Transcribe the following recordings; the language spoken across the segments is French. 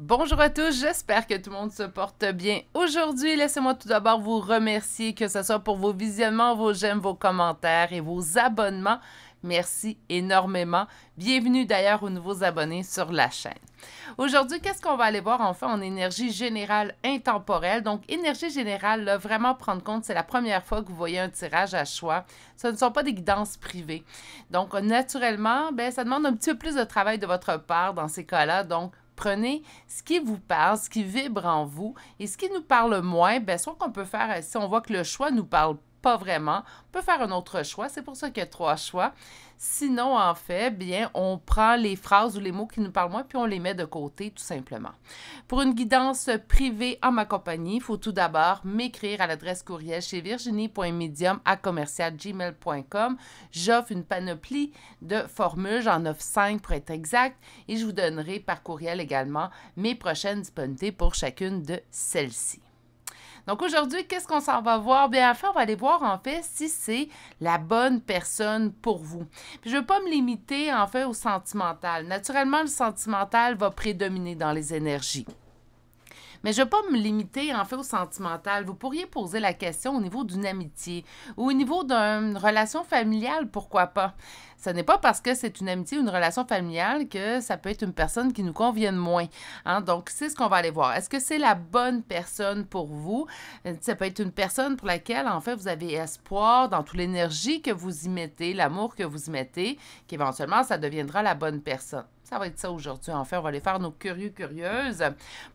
Bonjour à tous, j'espère que tout le monde se porte bien. Aujourd'hui, laissez-moi tout d'abord vous remercier, que ce soit pour vos visionnements, vos j'aime, vos commentaires et vos abonnements. Merci énormément. Bienvenue d'ailleurs aux nouveaux abonnés sur la chaîne. Aujourd'hui, qu'est-ce qu'on va aller voir enfin en énergie générale intemporelle? Donc, énergie générale, là, vraiment prendre compte, c'est la première fois que vous voyez un tirage à choix. Ce ne sont pas des guidances privées. Donc, euh, naturellement, ben, ça demande un petit peu plus de travail de votre part dans ces cas-là. Donc, Prenez ce qui vous parle, ce qui vibre en vous et ce qui nous parle moins, ben, soit qu'on peut faire, si on voit que le choix nous parle pas vraiment, on peut faire un autre choix. C'est pour ça qu'il y a trois choix. Sinon, en fait, bien, on prend les phrases ou les mots qui nous parlent moins, puis on les met de côté, tout simplement. Pour une guidance privée en ma compagnie, il faut tout d'abord m'écrire à l'adresse courriel chez virginie.medium à commercialgmail.com. J'offre une panoplie de formules, j'en offre cinq pour être exact, et je vous donnerai par courriel également mes prochaines disponibilités pour chacune de celles-ci. Donc aujourd'hui, qu'est-ce qu'on s'en va voir? Bien, enfin, on va aller voir en fait si c'est la bonne personne pour vous. je ne veux pas me limiter en fait au sentimental. Naturellement, le sentimental va prédominer dans les énergies. Mais je ne vais pas me limiter en fait au sentimental. Vous pourriez poser la question au niveau d'une amitié ou au niveau d'une relation familiale, pourquoi pas. Ce n'est pas parce que c'est une amitié ou une relation familiale que ça peut être une personne qui nous convienne moins. Hein? Donc, c'est ce qu'on va aller voir. Est-ce que c'est la bonne personne pour vous? Ça peut être une personne pour laquelle, en fait, vous avez espoir dans toute l'énergie que vous y mettez, l'amour que vous y mettez, qu'éventuellement, ça deviendra la bonne personne. Ça va être ça aujourd'hui. En fait, on va aller faire nos curieux, curieuses.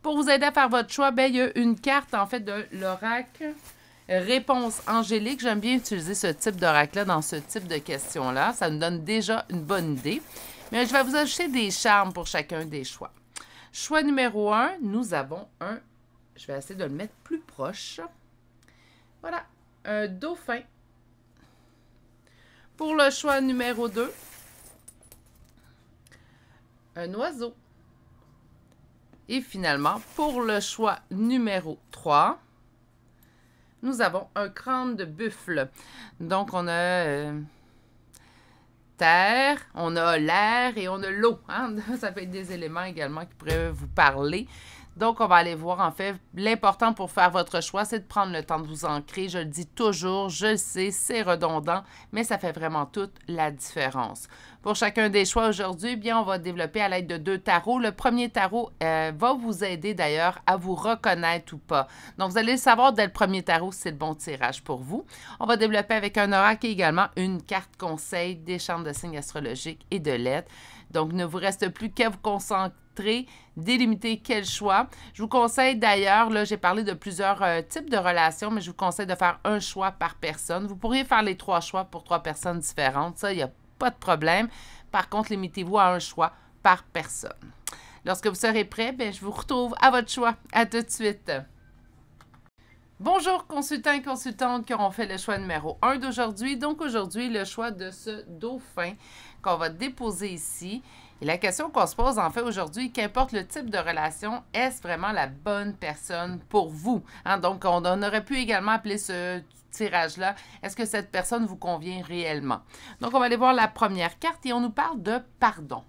Pour vous aider à faire votre choix, ben, il y a une carte, en fait, de l'oracle. Réponse angélique. J'aime bien utiliser ce type d'oracle-là dans ce type de questions-là. Ça nous donne déjà une bonne idée. Mais je vais vous ajouter des charmes pour chacun des choix. Choix numéro 1, nous avons un... Je vais essayer de le mettre plus proche. Voilà, un dauphin. Pour le choix numéro 2, un oiseau. Et finalement, pour le choix numéro 3, nous avons un crâne de buffle. Donc, on a euh, terre, on a l'air et on a l'eau. Hein. Ça peut être des éléments également qui pourraient vous parler. Donc, on va aller voir, en fait, l'important pour faire votre choix, c'est de prendre le temps de vous ancrer. Je le dis toujours, je le sais, c'est redondant, mais ça fait vraiment toute la différence. Pour chacun des choix aujourd'hui, bien, on va développer à l'aide de deux tarots. Le premier tarot euh, va vous aider d'ailleurs à vous reconnaître ou pas. Donc, vous allez savoir dès le premier tarot si c'est le bon tirage pour vous. On va développer avec un oracle également une carte conseil des chambres de signes astrologiques et de lettres. Donc, ne vous reste plus qu'à vous concentrer délimiter quel choix. Je vous conseille d'ailleurs, là j'ai parlé de plusieurs euh, types de relations, mais je vous conseille de faire un choix par personne. Vous pourriez faire les trois choix pour trois personnes différentes, ça, il n'y a pas de problème. Par contre, limitez-vous à un choix par personne. Lorsque vous serez prêt, ben, je vous retrouve à votre choix. À tout de suite. Bonjour consultants et consultantes qui auront fait le choix numéro un d'aujourd'hui. Donc aujourd'hui, le choix de ce dauphin qu'on va déposer ici. Et la question qu'on se pose en fait aujourd'hui, qu'importe le type de relation, est-ce vraiment la bonne personne pour vous? Hein, donc, on, aurait pu également appeler ce tirage-là. Est-ce que cette personne vous convient réellement? Donc, on va aller voir la première carte et on nous parle de pardon.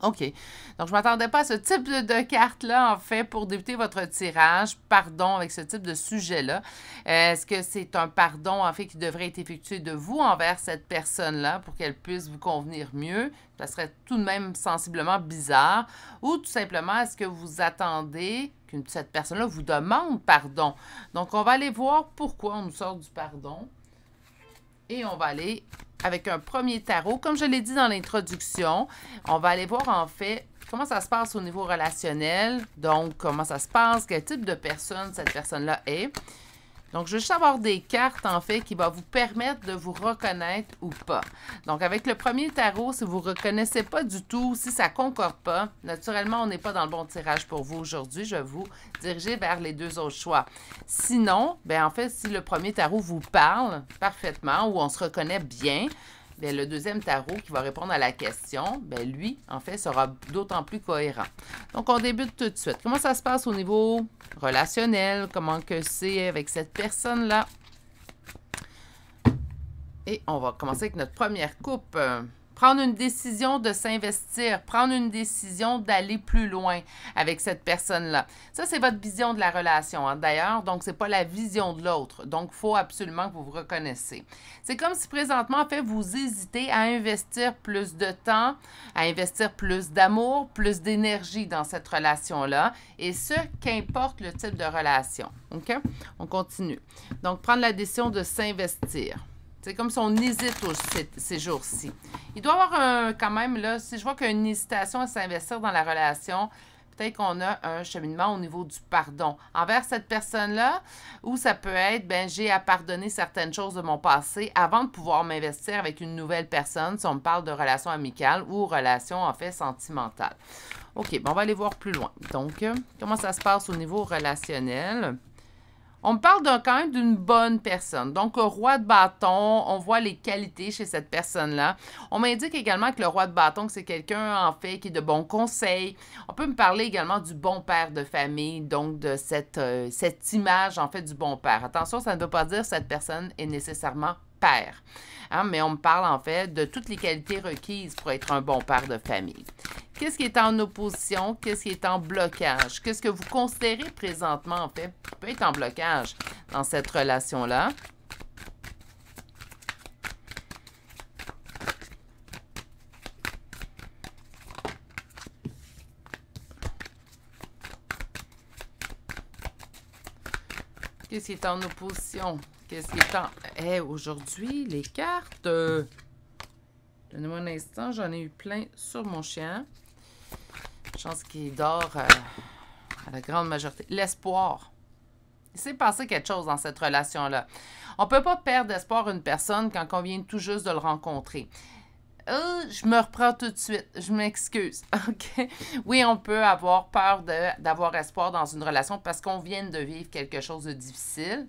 OK. Donc, je ne m'attendais pas à ce type de, de carte-là, en fait, pour débuter votre tirage. Pardon avec ce type de sujet-là. Euh, est-ce que c'est un pardon, en fait, qui devrait être effectué de vous envers cette personne-là pour qu'elle puisse vous convenir mieux? Ça serait tout de même sensiblement bizarre. Ou tout simplement, est-ce que vous attendez qu'une cette personne-là vous demande pardon? Donc, on va aller voir pourquoi on nous sort du pardon. Et on va aller avec un premier tarot. Comme je l'ai dit dans l'introduction, on va aller voir en fait comment ça se passe au niveau relationnel. Donc, comment ça se passe, quel type de personne cette personne-là est. Donc, je veux juste avoir des cartes, en fait, qui va vous permettre de vous reconnaître ou pas. Donc, avec le premier tarot, si vous ne reconnaissez pas du tout, si ça ne concorde pas, naturellement, on n'est pas dans le bon tirage pour vous aujourd'hui. Je vais vous diriger vers les deux autres choix. Sinon, ben en fait, si le premier tarot vous parle parfaitement ou on se reconnaît bien, le deuxième tarot qui va répondre à la question, ben, lui, en fait, sera d'autant plus cohérent. Donc, on débute tout de suite. Comment ça se passe au niveau relationnel? Comment que c'est avec cette personne-là? Et on va commencer avec notre première coupe prendre une décision de s'investir, prendre une décision d'aller plus loin avec cette personne-là. Ça, c'est votre vision de la relation, hein, d'ailleurs, donc ce n'est pas la vision de l'autre. Donc, faut absolument que vous vous reconnaissez. C'est comme si présentement, en fait, vous hésitez à investir plus de temps, à investir plus d'amour, plus d'énergie dans cette relation-là, et ce, qu'importe le type de relation. OK? On continue. Donc, prendre la décision de s'investir. C'est comme si on hésite ces, jours-ci. Il doit y avoir un, quand même, là, si je vois qu'il y a une hésitation à s'investir dans la relation, peut-être qu'on a un cheminement au niveau du pardon envers cette personne-là, ou ça peut être, ben j'ai à pardonner certaines choses de mon passé avant de pouvoir m'investir avec une nouvelle personne, si on me parle de relation amicale ou relation, en fait, sentimentale. OK, bon, on va aller voir plus loin. Donc, euh, comment ça se passe au niveau relationnel? On parle quand même d'une bonne personne. Donc, euh, roi de bâton, on voit les qualités chez cette personne-là. On m'indique également que le roi de bâton, c'est quelqu'un, en fait, qui est de bons conseils. On peut me parler également du bon père de famille, donc de cette, euh, cette image, en fait, du bon père. Attention, ça ne veut pas dire que cette personne est nécessairement père. Hein, mais on me parle en fait de toutes les qualités requises pour être un bon père de famille. Qu'est-ce qui est en opposition? Qu'est-ce qui est en blocage? Qu'est-ce que vous considérez présentement en fait peut être en blocage dans cette relation-là? Qu'est-ce qui est en opposition? Qu'est-ce qui est temps? Eh, aujourd'hui, les cartes... Euh, donnez-moi un instant, j'en ai eu plein sur mon chien. Chance qu'il dort euh, à la grande majorité. L'espoir. Il s'est passé quelque chose dans cette relation-là. On ne peut pas perdre d'espoir une personne quand on vient tout juste de le rencontrer. Euh, je me reprends tout de suite. Je m'excuse. OK? Oui, on peut avoir peur d'avoir espoir dans une relation parce qu'on vient de vivre quelque chose de difficile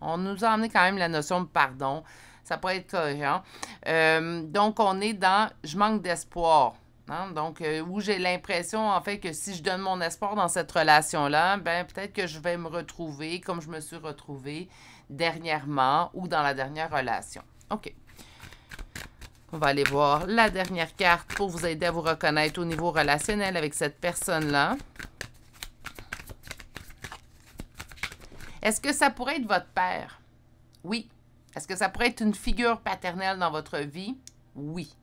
on nous a emmené quand même la notion de pardon. Ça peut être cohérent. Euh, donc, on est dans je manque d'espoir. Hein. Donc, euh, où j'ai l'impression, en fait, que si je donne mon espoir dans cette relation-là, ben peut-être que je vais me retrouver comme je me suis retrouvée dernièrement ou dans la dernière relation. OK. On va aller voir la dernière carte pour vous aider à vous reconnaître au niveau relationnel avec cette personne-là. Est-ce que ça pourrait être votre père? Oui. Est-ce que ça pourrait être une figure paternelle dans votre vie? Oui.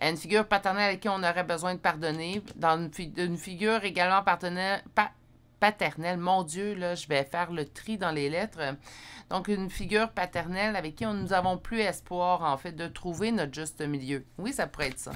Une figure paternelle avec qui on aurait besoin de pardonner. Dans une, figure également paternelle, Mon Dieu, là, je vais faire le tri dans les lettres. Donc, une figure paternelle avec qui nous avons plus espoir, en fait, de trouver notre juste milieu. Oui, ça pourrait être ça.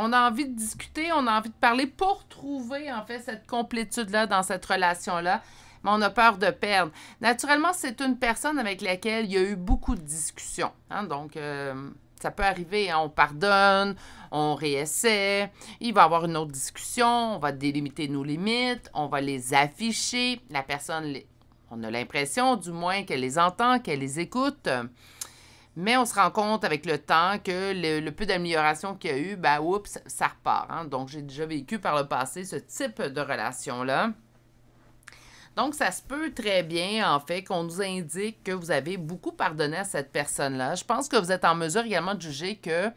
on a envie de discuter, on a envie de parler pour trouver en fait cette complétude-là dans cette relation-là, mais on a peur de perdre. Naturellement, c'est une personne avec laquelle il y a eu beaucoup de discussions. Hein. donc, euh, ça peut arriver, hein, on pardonne, on réessaie, il va y avoir une autre discussion, on va délimiter nos limites, on va les afficher. La personne, on a l'impression du moins qu'elle les entend, qu'elle les écoute. Mais on se rend compte avec le temps que le, peu d'amélioration qu'il y a eu, ben oups, ça repart. Hein. Donc j'ai déjà vécu par le passé ce type de relation-là. Donc, ça se peut très bien, en fait, qu'on nous indique que vous avez beaucoup pardonné à cette personne-là. Je pense que vous êtes en mesure également de juger que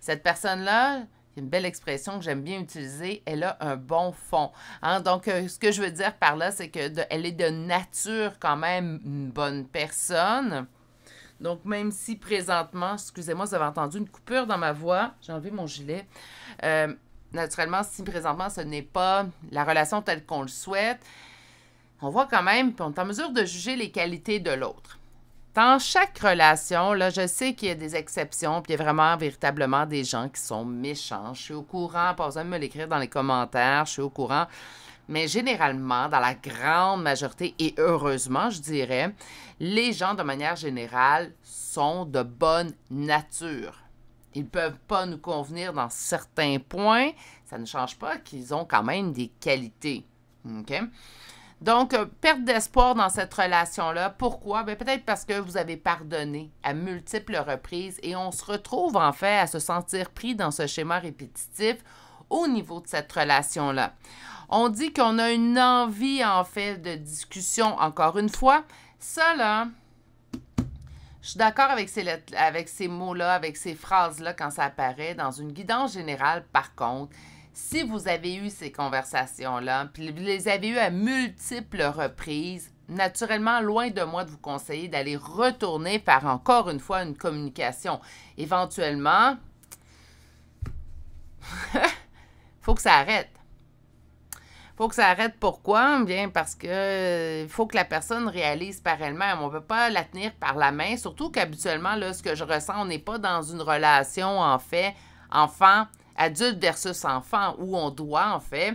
cette personne-là, une belle expression que j'aime bien utiliser, elle a un bon fond. Hein. Donc, euh, ce que je veux dire par là, c'est qu'elle est de nature quand même une bonne personne. Donc, même si présentement, excusez-moi, vous avez entendu une coupure dans ma voix, j'ai enlevé mon gilet. Euh, naturellement, si présentement ce n'est pas la relation telle qu'on le souhaite, on voit quand même, on est en mesure de juger les qualités de l'autre. Dans chaque relation, là, je sais qu'il y a des exceptions, puis il y a vraiment véritablement des gens qui sont méchants. Je suis au courant, pas besoin de me l'écrire dans les commentaires, je suis au courant. Mais généralement, dans la grande majorité, et heureusement, je dirais, les gens, de manière générale, sont de bonne nature. Ils ne peuvent pas nous convenir dans certains points. Ça ne change pas qu'ils ont quand même des qualités. Donc, euh, perte d'espoir dans cette relation-là. Pourquoi? Ben, peut-être parce que vous avez pardonné à multiples reprises et on se retrouve en fait à se sentir pris dans ce schéma répétitif au niveau de cette relation-là. On dit qu'on a une envie, en fait, de discussion, encore une fois. Ça, là, je suis d'accord avec ces, avec ces mots-là, avec ces phrases-là quand ça apparaît. Dans une guidance générale, par contre, si vous avez eu ces conversations-là, puis vous les avez eues à multiples reprises, naturellement, loin de moi de vous conseiller d'aller retourner par encore une fois une communication. Éventuellement, faut que ça arrête faut que ça arrête. Pourquoi? Bien, parce que euh, faut que la personne réalise par elle-même. On ne peut pas la tenir par la main, surtout qu'habituellement, là, ce que je ressens, on n'est pas dans une relation, en fait, enfant, adulte versus enfant, où on doit, en fait,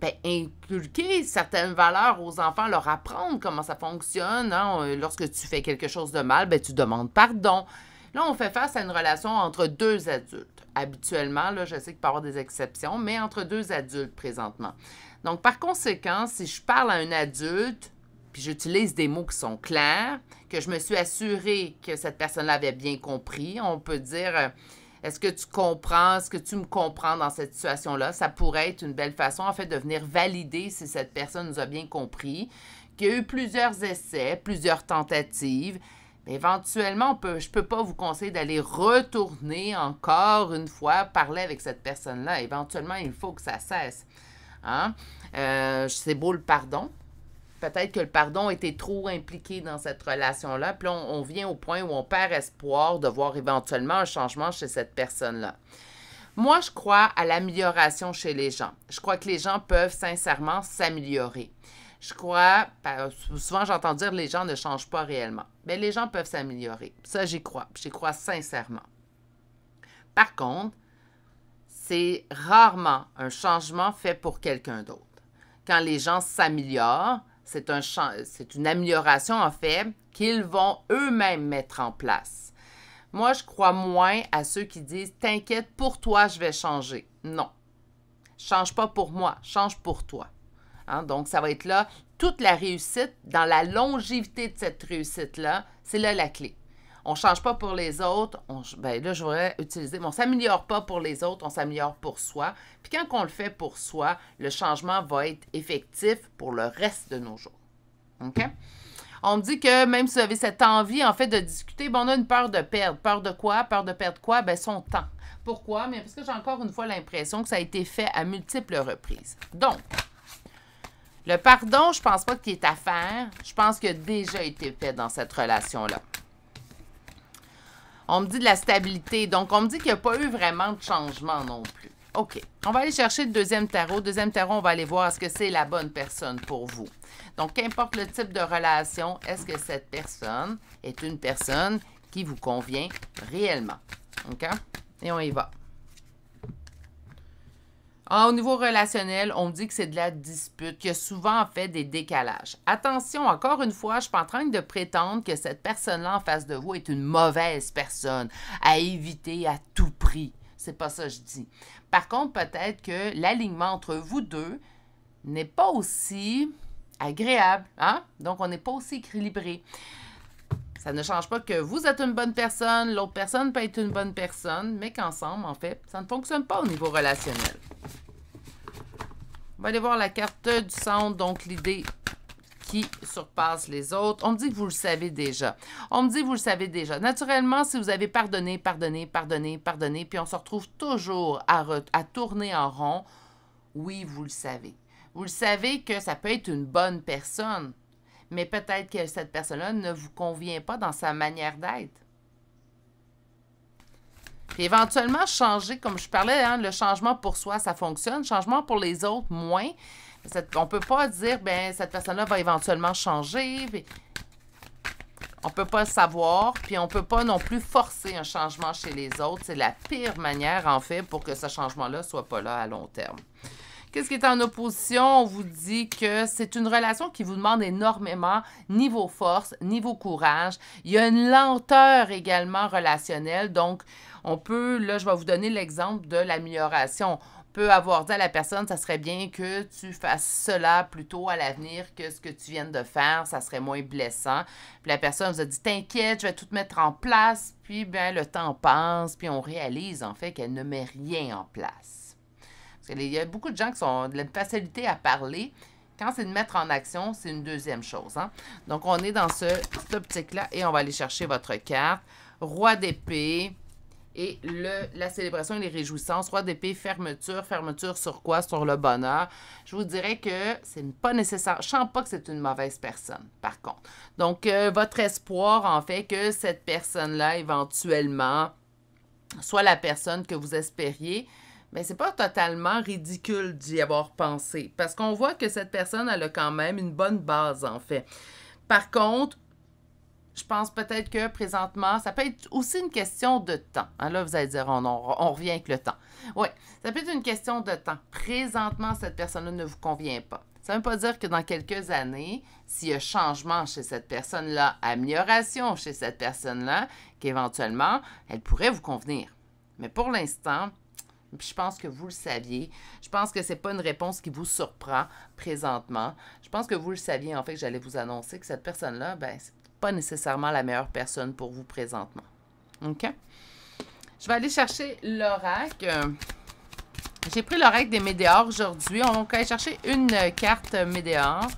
ben, inculquer certaines valeurs aux enfants, leur apprendre comment ça fonctionne. Hein. Euh, lorsque tu fais quelque chose de mal, ben, tu demandes pardon. Là, on fait face à une relation entre deux adultes habituellement. Là, je sais qu'il peut y avoir des exceptions, mais entre deux adultes présentement. Donc, par conséquent, si je parle à un adulte, puis j'utilise des mots qui sont clairs, que je me suis assuré que cette personne-là avait bien compris, on peut dire euh, est-ce que tu comprends, est-ce que tu me comprends dans cette situation-là? Ça pourrait être une belle façon, en fait, de venir valider si cette personne nous a bien compris, qu'il y a eu plusieurs essais, plusieurs tentatives, éventuellement, je ne peux pas vous conseiller d'aller retourner encore une fois parler avec cette personne-là. Éventuellement, il faut que ça cesse. Hein? Euh, c'est beau le pardon. Peut-être que le pardon était trop impliqué dans cette relation-là. Puis on, vient au point où on perd espoir de voir éventuellement un changement chez cette personne-là. Moi, je crois à l'amélioration chez les gens. Je crois que les gens peuvent sincèrement s'améliorer je crois, souvent j'entends dire les gens ne changent pas réellement. Mais les gens peuvent s'améliorer. Ça, j'y crois. J'y crois sincèrement. Par contre, c'est rarement un changement fait pour quelqu'un d'autre. Quand les gens s'améliorent, c'est un, une amélioration en fait qu'ils vont eux-mêmes mettre en place. Moi, je crois moins à ceux qui disent T'inquiète, pour toi, je vais changer. Non. Change pas pour moi, change pour toi. Hein? Donc, ça va être là. Toute la réussite, dans la longévité de cette réussite-là, c'est là la clé. On ne change pas pour les autres. Ben là, je voudrais utiliser. on ne s'améliore pas pour les autres, on s'améliore pour soi. Puis quand on le fait pour soi, le changement va être effectif pour le reste de nos jours. OK? On me dit que même si vous avez cette envie, en fait, de discuter, ben, on a une peur de perdre. Peur de quoi? Peur de perdre quoi? Ben, son temps. Pourquoi? Mais parce que j'ai encore une fois l'impression que ça a été fait à multiples reprises. Donc, le pardon, je pense pas qu'il est à faire. Je pense qu'il a déjà été fait dans cette relation-là. On me dit de la stabilité. Donc, on me dit qu'il n'y a pas eu vraiment de changement non plus. OK. On va aller chercher le deuxième tarot. Deuxième tarot, on va aller voir est-ce que c'est la bonne personne pour vous. Donc, qu'importe le type de relation, est-ce que cette personne est une personne qui vous convient réellement? OK? Et on y va. Ah, au niveau relationnel, on dit que c'est de la dispute, qu'il y a souvent fait des décalages. Attention, encore une fois, je suis pas en train de prétendre que cette personne-là en face de vous est une mauvaise personne à éviter à tout prix. C'est pas ça que je dis. Par contre, peut-être que l'alignement entre vous deux n'est pas aussi agréable, hein? Donc, on n'est pas aussi équilibré. Ça ne change pas que vous êtes une bonne personne, l'autre personne peut être une bonne personne, mais qu'ensemble, en fait, ça ne fonctionne pas au niveau relationnel. On va aller voir la carte du centre, donc l'idée qui surpasse les autres. On me dit que vous le savez déjà. On me dit que vous le savez déjà. Naturellement, si vous avez pardonné, pardonné, pardonné, pardonné, puis on se retrouve toujours à, à tourner en rond, oui, vous le savez. Vous le savez que ça peut être une bonne personne, mais peut-être que cette personne-là ne vous convient pas dans sa manière d'être. Puis éventuellement, changer, comme je parlais, hein, le changement pour soi, ça fonctionne. Changement pour les autres, moins. On on peut pas dire, ben cette personne-là va éventuellement changer. On on peut pas le savoir, puis on ne peut pas non plus forcer un changement chez les autres. C'est la pire manière, en fait, pour que ce changement-là ne soit pas là à long terme. Qu'est-ce qui est en opposition? On vous dit que c'est une relation qui vous demande énormément niveau force, niveau courage. Il y a une lenteur également relationnelle, donc on peut, là, je vais vous donner l'exemple de l'amélioration On peut avoir dit à la personne, ça serait bien que tu fasses cela plutôt à l'avenir que ce que tu viens de faire, ça serait moins blessant. Puis la personne vous a dit, t'inquiète, je vais tout mettre en place. Puis bien, le temps passe, puis on réalise en fait qu'elle ne met rien en place. Parce qu'il y a beaucoup de gens qui ont de la facilité à parler. Quand c'est de mettre en action, c'est une deuxième chose. Hein. Donc on est dans ce, cette optique-là et on va aller chercher votre carte. Roi d'épée, et le, la célébration et les réjouissances, roi d'épée, fermeture, fermeture sur quoi? Sur le bonheur. Je vous dirais que c'est pas nécessaire. Je sens pas que c'est une mauvaise personne, par contre. Donc, euh, votre espoir, en fait, que cette personne-là, éventuellement, soit la personne que vous espériez, mais c'est pas totalement ridicule d'y avoir pensé. Parce qu'on voit que cette personne, elle a quand même une bonne base, en fait. Par contre, je pense peut-être que présentement, ça peut être aussi une question de temps. Hein, là, vous allez dire, on, on, revient avec le temps. Oui, ça peut être une question de temps. Présentement, cette personne-là ne vous convient pas. Ça ne veut pas dire que dans quelques années, s'il y a changement chez cette personne-là, amélioration chez cette personne-là, qu'éventuellement, elle pourrait vous convenir. Mais pour l'instant, je pense que vous le saviez. Je pense que ce n'est pas une réponse qui vous surprend présentement. Je pense que vous le saviez, en fait, que j'allais vous annoncer que cette personne-là, ben, nécessairement la meilleure personne pour vous présentement. OK? Je vais aller chercher l'oracle. J'ai pris l'oracle des Médéors aujourd'hui. On va aller chercher une carte Médéor.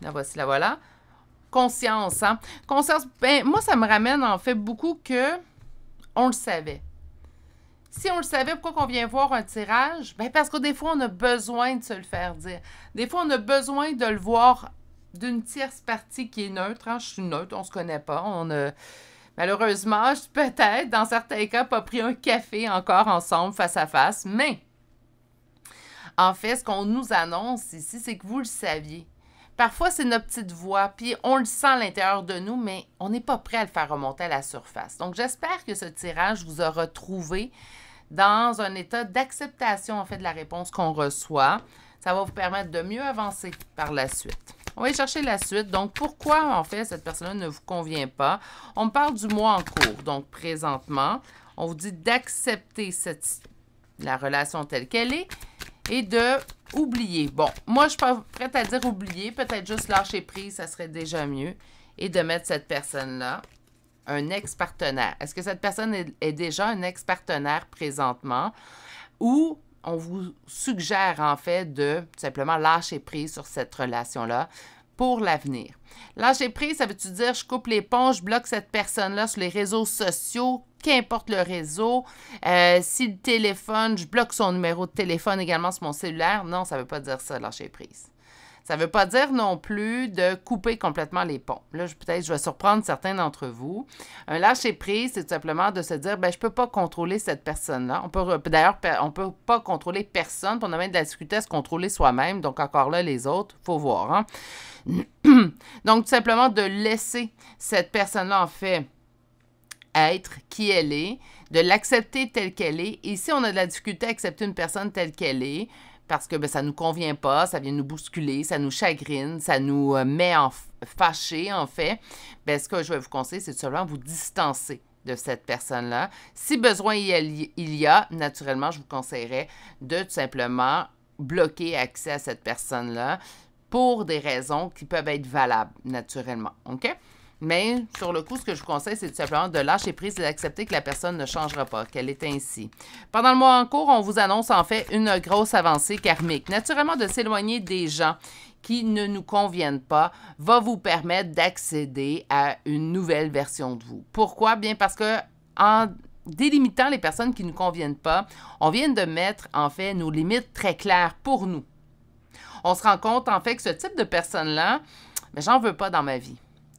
La voici, la voilà. Conscience, hein? Conscience, ben, moi, ça me ramène en fait beaucoup que on le savait. Si on le savait, pourquoi qu'on vient voir un tirage? Ben parce que des fois, on a besoin de se le faire dire. Des fois, on a besoin de le voir d'une tierce partie qui est neutre. Hein. Je suis neutre, on se connaît pas. On a... Euh, malheureusement, peut-être, dans certains cas, pas pris un café encore ensemble face à face, mais en fait, ce qu'on nous annonce ici, c'est que vous le saviez. Parfois, c'est notre petite voix, puis on le sent à l'intérieur de nous, mais on n'est pas prêt à le faire remonter à la surface. Donc, j'espère que ce tirage vous aura trouvé dans un état d'acceptation, en fait, de la réponse qu'on reçoit. Ça va vous permettre de mieux avancer par la suite. On va aller chercher la suite. Donc, pourquoi, en fait, cette personne-là ne vous convient pas? On parle du mois en cours, donc présentement. On vous dit d'accepter la relation telle qu'elle est et de oublier. Bon, moi, je suis pas prête à dire oublier. Peut-être juste lâcher prise, ça serait déjà mieux. Et de mettre cette personne-là, un ex-partenaire. Est-ce que cette personne est déjà un ex-partenaire présentement? Ou on vous suggère en fait de tout simplement lâcher prise sur cette relation-là pour l'avenir. Lâcher prise, ça veut-tu dire je coupe les ponts, je bloque cette personne-là sur les réseaux sociaux, qu'importe le réseau. Euh, si le téléphone, je bloque son numéro de téléphone également sur mon cellulaire. Non, ça ne veut pas dire ça, lâcher prise. Ça ne veut pas dire non plus de couper complètement les ponts. Là, peut-être je vais surprendre certains d'entre vous. Un lâcher-prise, c'est tout simplement de se dire, ben, je ne peux pas contrôler cette personne-là. D'ailleurs, on ne peut pas contrôler personne. On a même de la difficulté à se contrôler soi-même. Donc, encore là, les autres, il faut voir. Hein. Donc, tout simplement de laisser cette personne-là, en fait, être qui elle est, de l'accepter telle qu'elle est. Et si on a de la difficulté à accepter une personne telle qu'elle est parce que ben, ça nous convient pas, ça vient nous bousculer, ça nous chagrine, ça nous euh, met en fâché en fait, ben, ce que je vais vous conseiller, c'est seulement vous distancer de cette personne-là. Si besoin il y a, naturellement, je vous conseillerais de tout simplement bloquer accès à cette personne-là pour des raisons qui peuvent être valables, naturellement. OK? Mais sur le coup, ce que je vous conseille, c'est tout simplement de lâcher prise et d'accepter que la personne ne changera pas, qu'elle est ainsi. Pendant le mois en cours, on vous annonce en fait une grosse avancée karmique. Naturellement, de s'éloigner des gens qui ne nous conviennent pas va vous permettre d'accéder à une nouvelle version de vous. Pourquoi? Bien parce que en délimitant les personnes qui ne nous conviennent pas, on vient de mettre en fait nos limites très claires pour nous. On se rend compte en fait que ce type de personne là mais ben, j'en veux pas dans ma vie.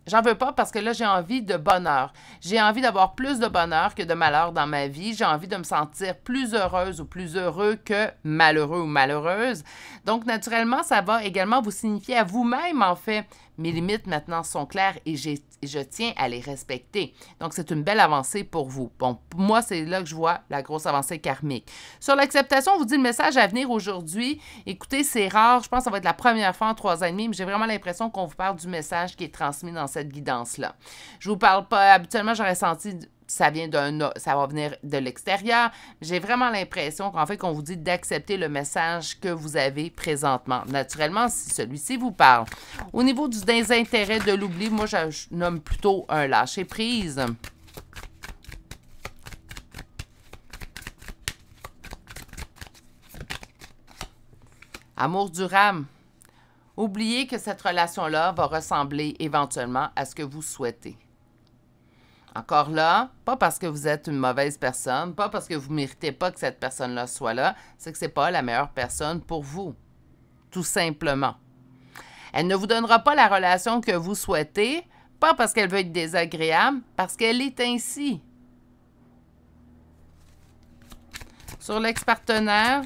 J'en veux pas parce que là, j'ai envie de bonheur. J'ai envie d'avoir plus de bonheur que de malheur dans ma vie. J'ai envie de me sentir plus heureuse ou plus heureux que malheureux ou malheureuse. Donc, naturellement, ça va également vous signifier à vous-même, en fait, mes limites maintenant sont claires et, je tiens à les respecter. Donc, c'est une belle avancée pour vous. Bon, moi, c'est là que je vois la grosse avancée karmique. Sur l'acceptation, on vous dit le message à venir aujourd'hui. Écoutez, c'est rare. Je pense que ça va être la première fois en trois ans et demi, mais j'ai vraiment l'impression qu'on vous parle du message qui est transmis dans cette guidance-là. Je vous parle pas, habituellement, j'aurais senti ça vient d'un ça va venir de l'extérieur. J'ai vraiment l'impression qu'en fait qu'on vous dit d'accepter le message que vous avez présentement. Naturellement, si celui-ci vous parle. Au niveau du désintérêt de l'oubli, moi je, nomme plutôt un lâcher prise. Amour durable. Oubliez que cette relation-là va ressembler éventuellement à ce que vous souhaitez. Encore là, pas parce que vous êtes une mauvaise personne, pas parce que vous méritez pas que cette personne-là soit là, c'est que c'est pas la meilleure personne pour vous. Tout simplement. Elle ne vous donnera pas la relation que vous souhaitez, pas parce qu'elle veut être désagréable, parce qu'elle est ainsi. Sur l'ex-partenaire,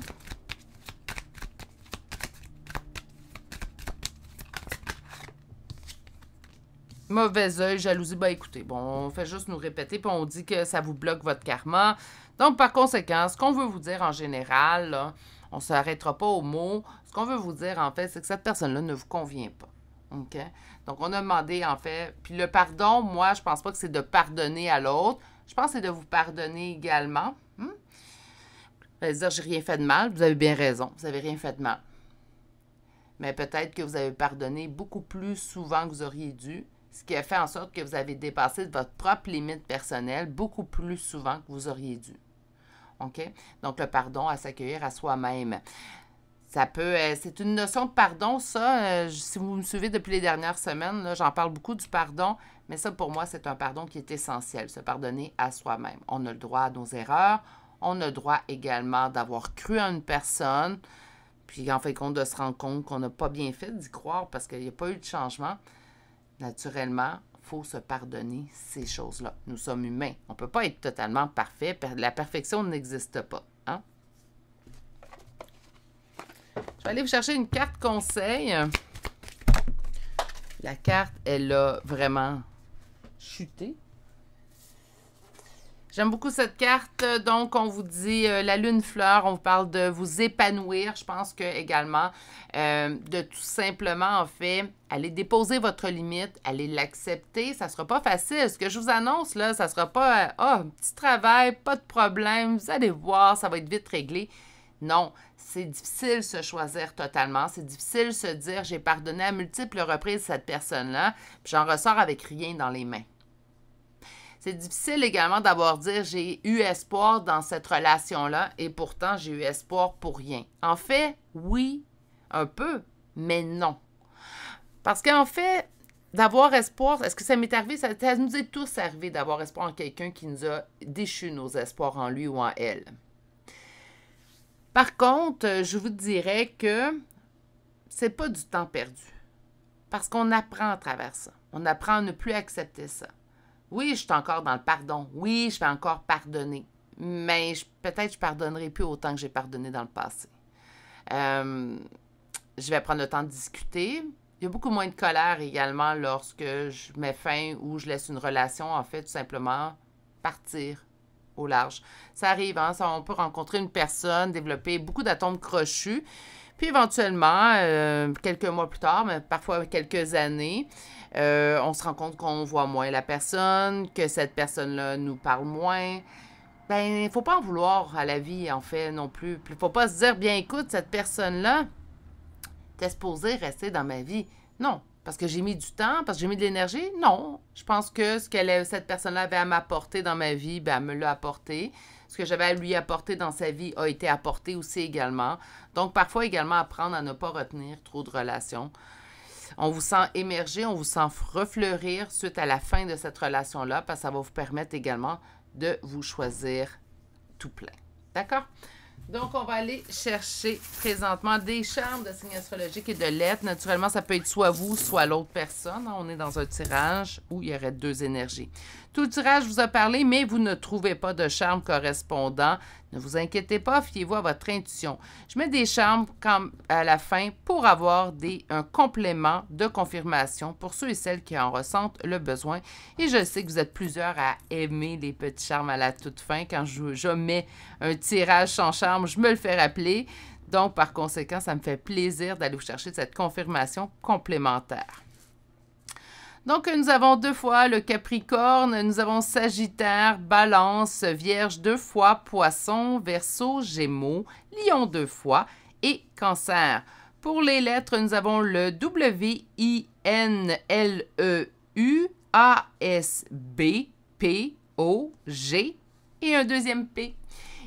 Mauvais œil, jalousie. Bah écoutez, bon, on fait juste nous répéter, puis on dit que ça vous bloque votre karma. Donc, par conséquent, ce qu'on veut vous dire en général, on ne s'arrêtera pas aux mots. Ce qu'on veut vous dire, en fait, c'est que cette personne-là ne vous convient pas. OK? Donc, on a demandé, en fait. Puis le pardon, moi, je ne pense pas que c'est de pardonner à l'autre. Je pense que c'est de vous pardonner également. Hmm? Vous dire, j'ai rien fait de mal. Vous avez bien raison. Vous n'avez rien fait de mal. Mais peut-être que vous avez pardonné beaucoup plus souvent que vous auriez dû ce qui a fait en sorte que vous avez dépassé votre propre limite personnelle beaucoup plus souvent que vous auriez dû. OK? Donc, le pardon à s'accueillir à soi-même. Ça peut, euh, c'est une notion de pardon, ça. Euh, si vous me suivez depuis les dernières semaines, j'en parle beaucoup du pardon, mais ça, pour moi, c'est un pardon qui est essentiel, se pardonner à soi-même. On a le droit à nos erreurs, on a le droit également d'avoir cru à une personne, puis en fin de compte, de se rendre compte qu'on n'a pas bien fait d'y croire parce qu'il n'y a pas eu de changement. Naturellement, il faut se pardonner ces choses-là. Nous sommes humains. On ne peut pas être totalement parfait. La perfection n'existe pas. Hein? Je vais aller vous chercher une carte conseil. La carte, elle a vraiment chuté. J'aime beaucoup cette carte. Donc, on vous dit euh, la lune fleur, on vous parle de vous épanouir. Je pense que également, euh, de tout simplement, en fait, aller déposer votre limite, aller l'accepter. Ça ne sera pas facile. Ce que je vous annonce, là, ça ne sera pas euh, Ah, petit travail, pas de problème, vous allez voir, ça va être vite réglé. Non, c'est difficile se choisir totalement. C'est difficile se dire j'ai pardonné à multiples reprises cette personne-là, puis j'en ressors avec rien dans les mains. C'est difficile également d'avoir dire j'ai eu espoir dans cette relation-là et pourtant j'ai eu espoir pour rien. En fait, oui, un peu, mais non. Parce qu'en fait, d'avoir espoir, est-ce que ça m'est arrivé? Ça, nous est tous arrivé d'avoir espoir en quelqu'un qui nous a déchu nos espoirs en lui ou en elle. Par contre, euh, je vous dirais que c'est pas du temps perdu. Parce qu'on apprend à travers ça. On apprend à ne plus accepter ça. Oui, je suis encore dans le pardon. Oui, je vais encore pardonner. Mais peut-être je pardonnerai plus autant que j'ai pardonné dans le passé. Euh, je vais prendre le temps de discuter. Il y a beaucoup moins de colère également lorsque je mets fin ou je laisse une relation, en fait, tout simplement partir au large. Ça arrive, hein? on peut rencontrer une personne, développer beaucoup d'atomes crochus, puis éventuellement, euh, quelques mois plus tard, mais parfois quelques années, euh, on se rend compte qu'on voit moins la personne, que cette personne-là nous parle moins. Ben, il faut pas en vouloir à la vie, en fait, non plus. Il ne faut pas se dire, bien écoute, cette personne-là, t'es supposée rester dans ma vie. Non, parce que j'ai mis du temps, parce que j'ai mis de l'énergie? Non. Je pense que ce que cette personne-là avait à m'apporter dans ma vie, ben, elle me l'a apporté. Ce que j'avais à lui apporter dans sa vie a été apporté aussi également. Donc, parfois également, apprendre à ne pas retenir trop de relations. On vous sent émerger, on vous sent refleurir suite à la fin de cette relation-là, parce que ça va vous permettre également de vous choisir tout plein. D'accord? Donc, on va aller chercher présentement des charmes de signes astrologiques et de lettres. Naturellement, ça peut être soit vous, soit l'autre personne. On est dans un tirage où il y aurait deux énergies. Tout tirage vous a parlé, mais vous ne trouvez pas de charme correspondant. Ne vous inquiétez pas, fiez-vous à votre intuition. Je mets des charmes à la fin pour avoir des, un complément de confirmation pour ceux et celles qui en ressentent le besoin. Et je sais que vous êtes plusieurs à aimer les petits charmes à la toute fin. Quand je, je mets un tirage sans charme, je me le fais rappeler. Donc, par conséquent, ça me fait plaisir d'aller vous chercher cette confirmation complémentaire. Donc nous avons deux fois le Capricorne, nous avons Sagittaire, Balance, Vierge deux fois, Poisson, Verseau, Gémeaux, Lion deux fois et Cancer. Pour les lettres, nous avons le W, I, N, L, E, U, A, S, B, P, O, G et un deuxième P.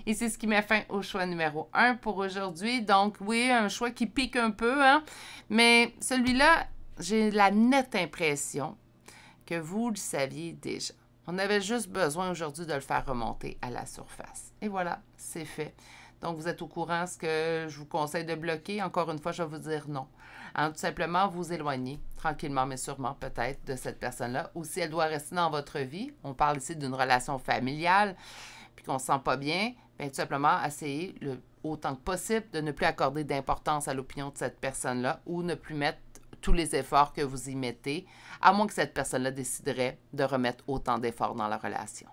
Et c'est ce qui met fin au choix numéro 1 pour aujourd'hui. Donc oui, un choix qui pique un peu, hein? mais celui-là j'ai la nette impression que vous le saviez déjà. On avait juste besoin aujourd'hui de le faire remonter à la surface. Et voilà, c'est fait. Donc, vous êtes au courant ce que je vous conseille de bloquer. Encore une fois, je vais vous dire non. Hein, tout simplement, vous éloigner tranquillement, mais sûrement peut-être de cette personne-là. Ou si elle doit rester dans votre vie, on parle ici d'une relation familiale, puis qu'on ne se sent pas bien, bien tout simplement, essayez le, autant que possible de ne plus accorder d'importance à l'opinion de cette personne-là ou ne plus mettre tous les efforts que vous y mettez, à moins que cette personne-là déciderait de remettre autant d'efforts dans la relation.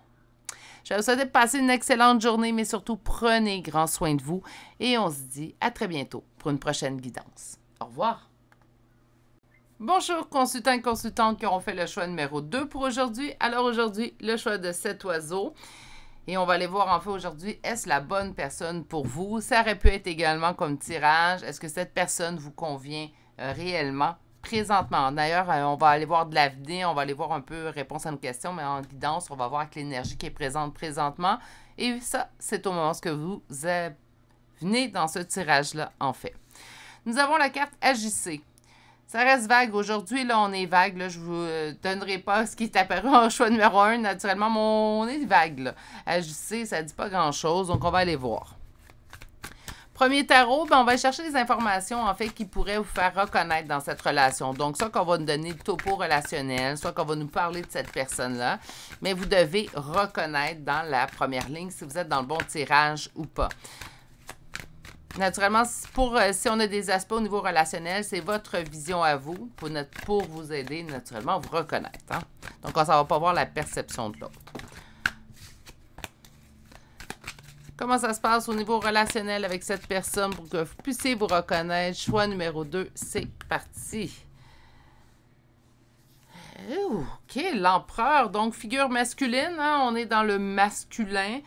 Je vous souhaite de passer une excellente journée, mais surtout prenez grand soin de vous et on se dit à très bientôt pour une prochaine guidance. Au revoir. Bonjour consultants et consultantes qui ont fait le choix numéro 2 pour aujourd'hui. Alors aujourd'hui, le choix de cet oiseau. Et on va aller voir en fait aujourd'hui, est-ce la bonne personne pour vous? Ça aurait pu être également comme tirage. Est-ce que cette personne vous convient euh, réellement? présentement. D'ailleurs, euh, on va aller voir de l'avenir, on va aller voir un peu réponse à nos questions, mais en guidance, on va voir avec l'énergie qui est présente présentement. Et ça, c'est au moment où que vous venez dans ce tirage-là, en fait. Nous avons la carte Agissez. Ça reste vague aujourd'hui. Là, on est vague. je ne vous euh, donnerai pas ce qui est apparu en choix numéro un, Naturellement, mon on est vague. Là. Agissez, ça ne dit pas grand-chose. Donc, on va aller voir. Premier tarot, ben, on va chercher des informations en fait qui pourraient vous faire reconnaître dans cette relation. Donc, soit qu'on va nous donner le topo relationnel, soit qu'on va nous parler de cette personne-là, mais vous devez reconnaître dans la première ligne si vous êtes dans le bon tirage ou pas. Naturellement, pour, euh, si on a des aspects au niveau relationnel, c'est votre vision à vous pour, pour vous aider naturellement à vous reconnaître. Hein. Donc, on ne va pas voir la perception de l'autre. Comment ça se passe au niveau relationnel avec cette personne pour que vous puissiez vous reconnaître? Choix numéro 2, c'est parti. OK, l'empereur, donc figure masculine, hein, on est dans le masculin.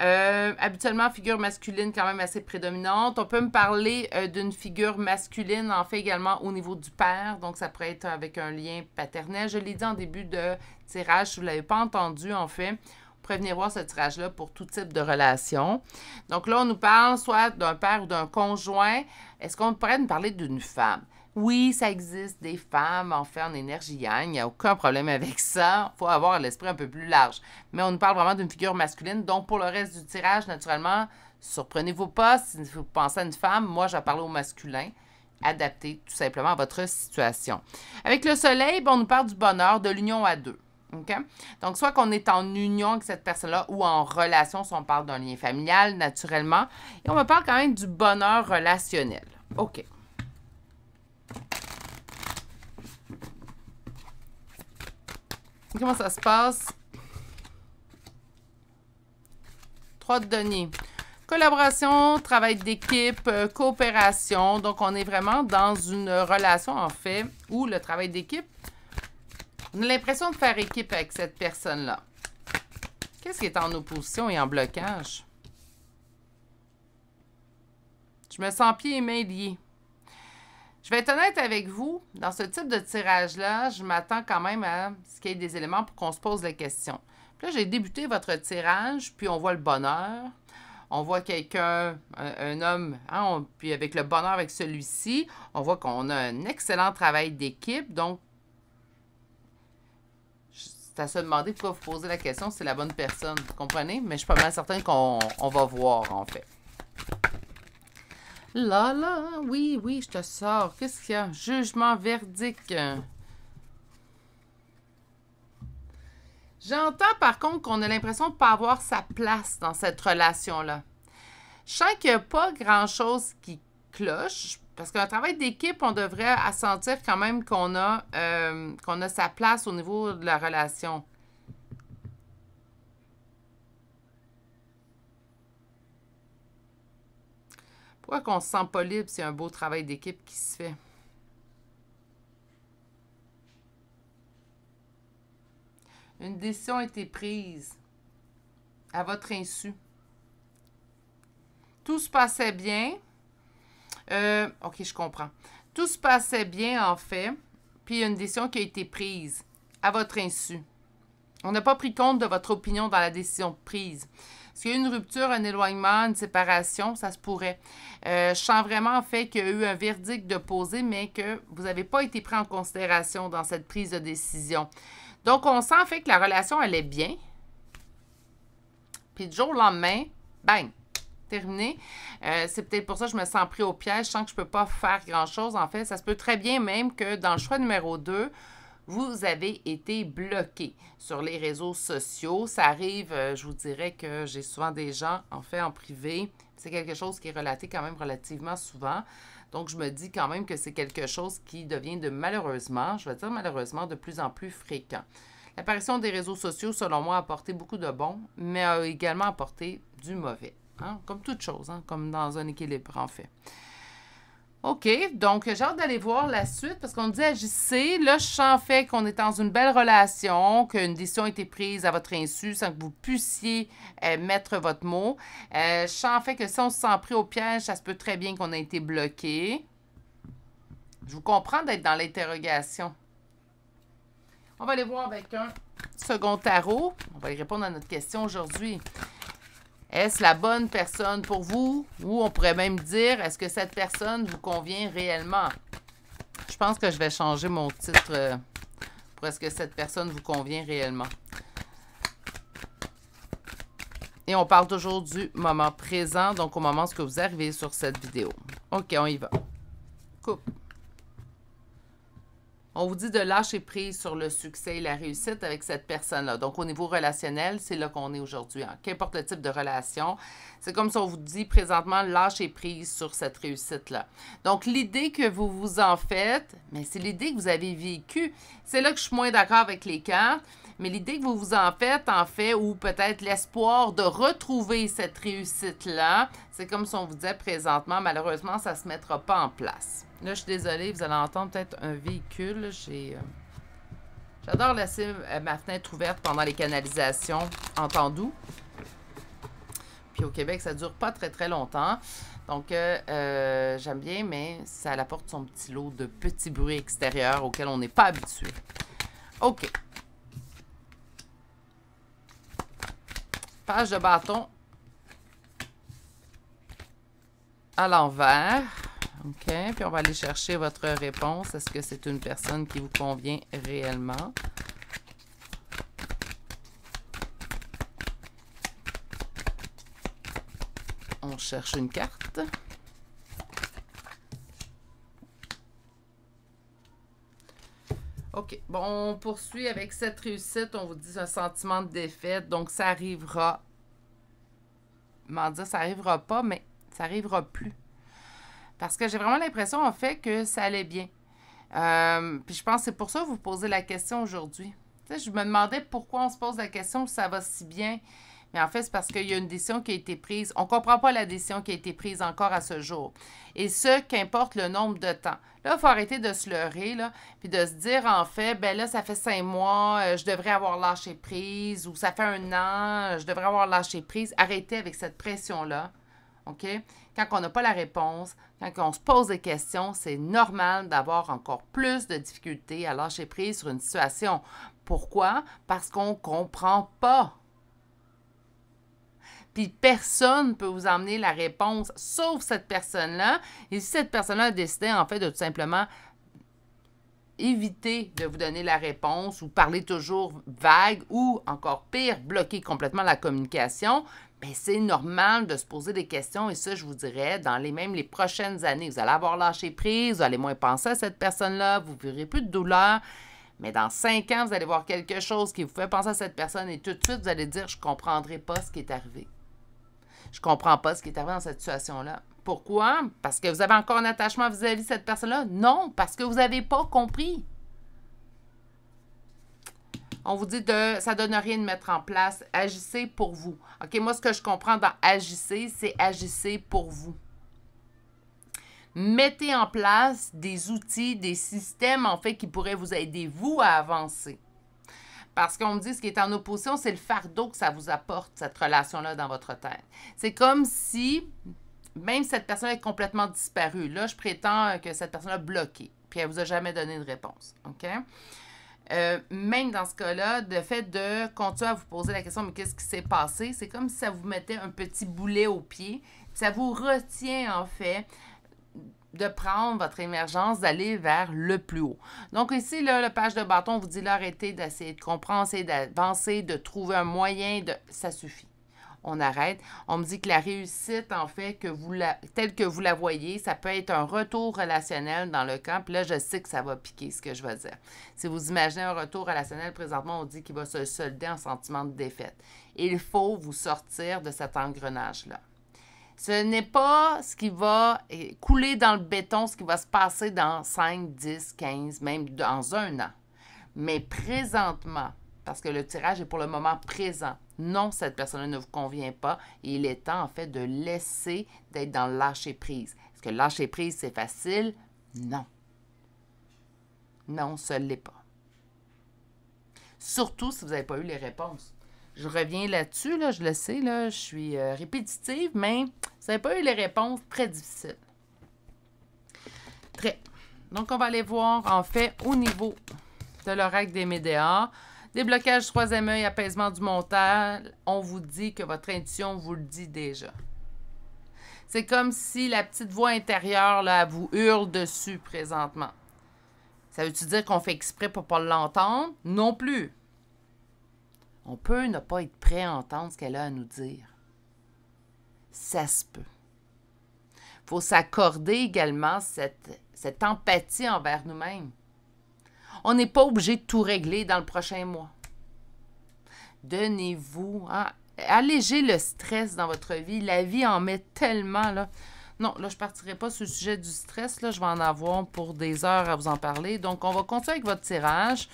Euh, habituellement, figure masculine quand même assez prédominante. On peut me parler euh, d'une figure masculine, en fait, également au niveau du père. Donc, ça pourrait être avec un lien paternel. Je l'ai dit en début de tirage, vous ne l'avez pas entendu, en fait prévenir voir ce tirage-là pour tout type de relation. Donc là, on nous parle soit d'un père ou d'un conjoint. Est-ce qu'on pourrait nous parler d'une femme? Oui, ça existe des femmes en fait en énergie yang, il n'y a aucun problème avec ça. Il faut avoir l'esprit un peu plus large. Mais on nous parle vraiment d'une figure masculine. Donc pour le reste du tirage, naturellement, surprenez-vous pas si vous pensez à une femme. Moi, je vais parler au masculin. Adaptez tout simplement à votre situation. Avec le soleil, ben, on nous parle du bonheur, de l'union à deux. Donc, soit qu'on est en union avec cette personne-là ou en relation, si on parle d'un lien familial, naturellement. Et on me parle quand même du bonheur relationnel. OK. Comment ça se passe? Trois de deniers. Collaboration, travail d'équipe, euh, coopération. Donc, on est vraiment dans une relation, en fait, où le travail d'équipe on a l'impression de faire équipe avec cette personne-là. Qu'est-ce qui est en opposition et en blocage? Je me sens pieds et mains liés. Je vais être honnête avec vous, dans ce type de tirage-là, je m'attends quand même à ce qu'il y ait des éléments pour qu'on se pose la question. Puis là, j'ai débuté votre tirage, puis on voit le bonheur. On voit quelqu'un, un, homme, hein, puis avec le bonheur avec celui-ci, on voit qu'on a un excellent travail d'équipe. Donc, c'est à se demander pourquoi vous posez la question, c'est la bonne personne. Vous comprenez? Mais je suis pas mal certain qu'on va voir, en fait. Là, là, oui, oui, je te sors. Qu'est-ce qu'il y a? Jugement, verdict. J'entends par contre qu'on a l'impression de ne pas avoir sa place dans cette relation-là. Je sens qu'il n'y a pas grand-chose qui cloche. Parce qu'un travail d'équipe, on devrait sentir quand même qu'on a, euh, a sa place au niveau de la relation. Pourquoi qu'on se sent pas libre c'est un beau travail d'équipe qui se fait? Une décision a été prise à votre insu. Tout se passait bien euh, OK, je comprends. Tout se passait bien, en fait, puis une décision qui a été prise, à votre insu. On n'a pas pris compte de votre opinion dans la décision prise. Est-ce qu'il y a eu une rupture, un éloignement, une séparation? Ça se pourrait. Euh, je sens vraiment en fait qu'il y a eu un verdict de poser, mais que vous n'avez pas été pris en considération dans cette prise de décision. Donc, on sent en fait que la relation allait bien. Puis du jour au lendemain, bang, terminé. Euh, c'est peut-être pour ça que je me sens pris au piège. Je sens que je ne peux pas faire grand-chose. En fait, ça se peut très bien même que dans le choix numéro 2, vous avez été bloqué sur les réseaux sociaux. Ça arrive, euh, je vous dirais que j'ai souvent des gens, en fait, en privé. C'est quelque chose qui est relaté quand même relativement souvent. Donc, je me dis quand même que c'est quelque chose qui devient de malheureusement, je vais dire malheureusement, de plus en plus fréquent. L'apparition des réseaux sociaux, selon moi, a apporté beaucoup de bons, mais a également apporté du mauvais. Hein? Comme toute chose, hein? comme dans un équilibre, en fait. OK, donc j'ai hâte d'aller voir la suite parce qu'on dit agissez. Là, je sens fait qu'on est dans une belle relation, qu'une décision a été prise à votre insu sans que vous puissiez euh, mettre votre mot. Euh, je sens fait que si on se sent pris au piège, ça se peut très bien qu'on ait été bloqué. Je vous comprends d'être dans l'interrogation. On va aller voir avec un second tarot. On va y répondre à notre question aujourd'hui. Est-ce la bonne personne pour vous? Ou on pourrait même dire, est-ce que cette personne vous convient réellement? Je pense que je vais changer mon titre euh, pour est-ce que cette personne vous convient réellement. Et on parle toujours du moment présent, donc au moment où vous arrivez sur cette vidéo. OK, on y va. Coupe. On vous dit de lâcher prise sur le succès et la réussite avec cette personne-là. Donc, au niveau relationnel, c'est là qu'on est aujourd'hui. Hein. Qu'importe le type de relation, c'est comme si on vous dit présentement lâcher prise sur cette réussite-là. Donc, l'idée que vous vous en faites, mais c'est l'idée que vous avez vécue. C'est là que je suis moins d'accord avec les cartes. Mais l'idée que vous vous en faites, en fait, ou peut-être l'espoir de retrouver cette réussite-là, c'est comme si on vous disait présentement, malheureusement, ça ne se mettra pas en place. Là, je suis désolée, vous allez entendre peut-être un véhicule. J'ai... Euh, j'adore laisser euh, ma fenêtre ouverte pendant les canalisations, entendu. Puis au Québec, ça ne dure pas très très longtemps. Donc, euh, j'aime bien, mais ça apporte son petit lot de petits bruits extérieurs auxquels on n'est pas habitué. OK. Page de bâton à l'envers. OK. Puis on va aller chercher votre réponse. Est-ce que c'est une personne qui vous convient réellement? On cherche une carte. OK. Bon, on poursuit avec cette réussite. On vous dit un sentiment de défaite. Donc, ça arrivera. M'en dire, ça arrivera pas, mais ça arrivera plus. Parce que j'ai vraiment l'impression, en fait, que ça allait bien. Euh, puis je pense que c'est pour ça que vous posez la question aujourd'hui. je me demandais pourquoi on se pose la question ça va si bien. Mais en fait, c'est parce qu'il y a une décision qui a été prise. On ne comprend pas la décision qui a été prise encore à ce jour. Et ce, qu'importe le nombre de temps. Là, il faut arrêter de se leurrer, puis de se dire, en fait, ben là, ça fait cinq mois, euh, je devrais avoir lâché prise, ou ça fait un an, euh, je devrais avoir lâché prise. Arrêtez avec cette pression-là, OK? Quand on n'a pas la réponse, quand on se pose des questions, c'est normal d'avoir encore plus de difficultés à lâcher prise sur une situation. Pourquoi? Parce qu'on ne comprend pas puis personne peut vous emmener la réponse, sauf cette personne-là. Et si cette personne-là a décidé, en fait, de tout simplement éviter de vous donner la réponse ou parler toujours vague ou encore pire, bloquer complètement la communication, mais ben, c'est normal de se poser des questions et ça, je vous dirais, dans les mêmes les prochaines années, vous allez avoir lâché prise, vous allez moins penser à cette personne-là, vous ne verrez plus de douleur. Mais dans cinq ans, vous allez voir quelque chose qui vous fait penser à cette personne et tout de suite, vous allez dire, je ne comprendrai pas ce qui est arrivé. Je comprends pas ce qui est arrivé dans cette situation-là. Pourquoi? Parce que vous avez encore un attachement vis-à-vis de cette personne-là? Non, parce que vous n'avez pas compris. On vous dit de ça donne rien de mettre en place. Agissez pour vous. OK, moi, ce que je comprends dans agissez, c'est agissez pour vous. Mettez en place des outils, des systèmes, en fait, qui pourraient vous aider, vous, à avancer. Parce qu'on me dit ce qui est en opposition, c'est le fardeau que ça vous apporte, cette relation-là, dans votre tête. C'est comme si même cette personne est complètement disparue. Là, je prétends euh, que cette personne a bloqué, puis elle vous a jamais donné de réponse. OK? Euh, même dans ce cas-là, le fait de continuer à vous poser la question, mais qu'est-ce qui s'est passé? C'est comme si ça vous mettait un petit boulet au pied. Ça vous retient, en fait, de prendre votre émergence, d'aller vers le plus haut. Donc ici, là, la page de bâton vous dit d'arrêter d'essayer de comprendre, d'avancer, de trouver un moyen, de... ça suffit. On arrête. On me dit que la réussite, en fait, que vous telle que vous la voyez, ça peut être un retour relationnel dans le camp. Puis là, je sais que ça va piquer ce que je vais dire. Si vous imaginez un retour relationnel, présentement, on dit qu'il va se solder en sentiment de défaite. Il faut vous sortir de cet engrenage-là. Ce n'est pas ce qui va eh, couler dans le béton, ce qui va se passer dans 5, 10, 15, même dans un an. Mais présentement, parce que le tirage est pour le moment présent, non, cette personne-là ne vous convient pas. Et il est temps, en fait, de laisser d'être dans le lâcher-prise. Est-ce que lâcher-prise, c'est facile? Non. Non, ce n'est pas. Surtout si vous n'avez pas eu les réponses je reviens là-dessus, là, je le sais, là, je suis euh, répétitive, mais ça n'a pas eu les réponses très difficiles. Très. Donc, on va aller voir, en fait, au niveau de l'oracle des Médéas. Déblocage troisième œil, apaisement du mental. On vous dit que votre intuition vous le dit déjà. C'est comme si la petite voix intérieure là, vous hurle dessus présentement. Ça veut-tu dire qu'on fait exprès pour ne pas l'entendre? Non plus. On peut ne pas être prêt à entendre ce qu'elle a à nous dire. Ça se peut. Il faut s'accorder également cette, empathie envers nous-mêmes. On n'est pas obligé de tout régler dans le prochain mois. Donnez-vous, hein, allégez le stress dans votre vie. La vie en met tellement. Là. Non, là, je ne partirai pas sur le sujet du stress. Là, je vais en avoir pour des heures à vous en parler. Donc, on va continuer avec votre tirage.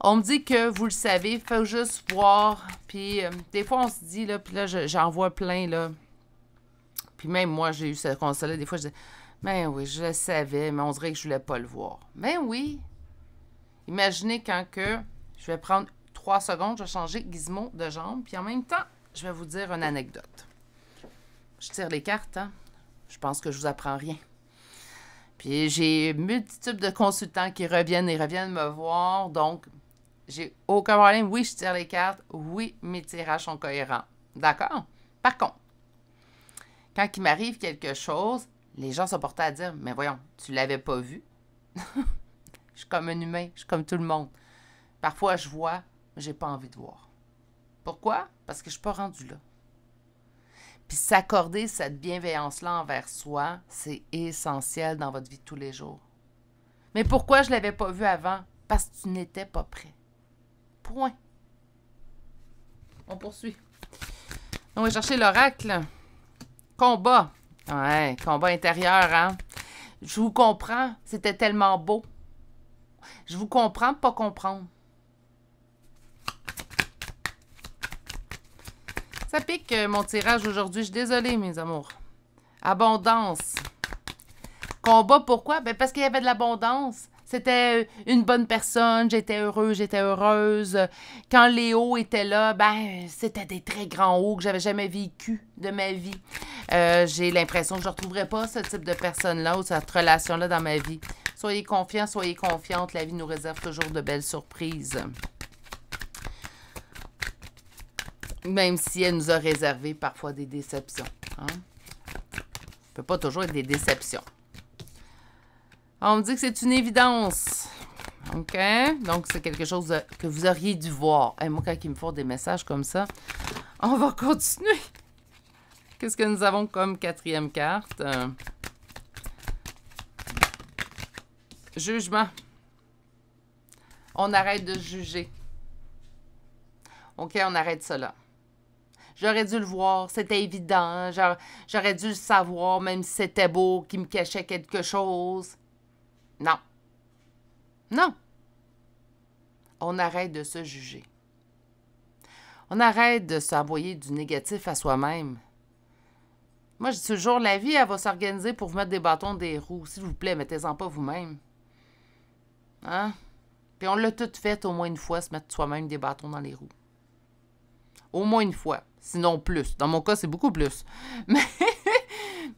On me dit que vous le savez, il faut juste voir. Puis euh, des fois, on se dit, là, puis là, j'en vois plein, là. Puis même moi, j'ai eu ce constat-là. Des fois, je dis, mais ben oui, je le savais, mais on dirait que je voulais pas le voir. Mais ben oui! Imaginez quand que je vais prendre trois secondes, je vais changer Gizmo de jambe, puis en même temps, je vais vous dire une anecdote. Je tire les cartes, hein? Je pense que je vous apprends rien. Puis j'ai multitude de consultants qui reviennent et reviennent me voir, donc j'ai aucun problème. Oui, je tire les cartes. Oui, mes tirages sont cohérents. D'accord? Par contre, quand il m'arrive quelque chose, les gens sont portés à dire Mais voyons, tu l'avais pas vu. je suis comme un humain, je suis comme tout le monde. Parfois, je vois, mais j'ai pas envie de voir. Pourquoi? Parce que je suis pas rendu là. Puis s'accorder cette bienveillance-là envers soi, c'est essentiel dans votre vie de tous les jours. Mais pourquoi je l'avais pas vu avant? Parce que tu n'étais pas prêt. Point. On poursuit. On va chercher l'oracle. Combat. Ouais, combat intérieur, hein? Je vous comprends. C'était tellement beau. Je vous comprends, pas comprendre. Ça pique euh, mon tirage aujourd'hui. Je suis désolée, mes amours. Abondance. Combat, pourquoi? Ben parce qu'il y avait de l'abondance. C'était euh, une bonne personne, j'étais heureux, j'étais heureuse. Quand Léo était là, ben, c'était des très grands hauts que j'avais jamais vécu de ma vie. Euh, j'ai l'impression que je ne retrouverai pas ce type de personne-là ou cette relation-là dans ma vie. Soyez confiants, soyez confiantes, la vie nous réserve toujours de belles surprises. Même si elle nous a réservé parfois des déceptions. Hein? peut pas toujours être des déceptions. On me dit que c'est une évidence. OK? Donc, c'est quelque chose que vous auriez dû voir. Et eh, moi, quand ils me font des messages comme ça, on va continuer. Qu'est-ce que nous avons comme quatrième carte? Jugement. On arrête de juger. OK, on arrête cela. J'aurais dû le voir, c'était évident. J'aurais dû le savoir, même si c'était beau, qu'il me cachait quelque chose. Non. Non. On arrête de se juger. On arrête de s'envoyer du négatif à soi-même. Moi, je dis toujours, la vie, elle va s'organiser pour vous mettre des bâtons des roues. S'il vous plaît, mettez-en pas vous-même. Hein? Puis on l'a tout fait au moins une fois, se mettre soi-même des bâtons dans les roues. Au moins une fois, sinon plus. Dans mon cas, c'est beaucoup plus. Mais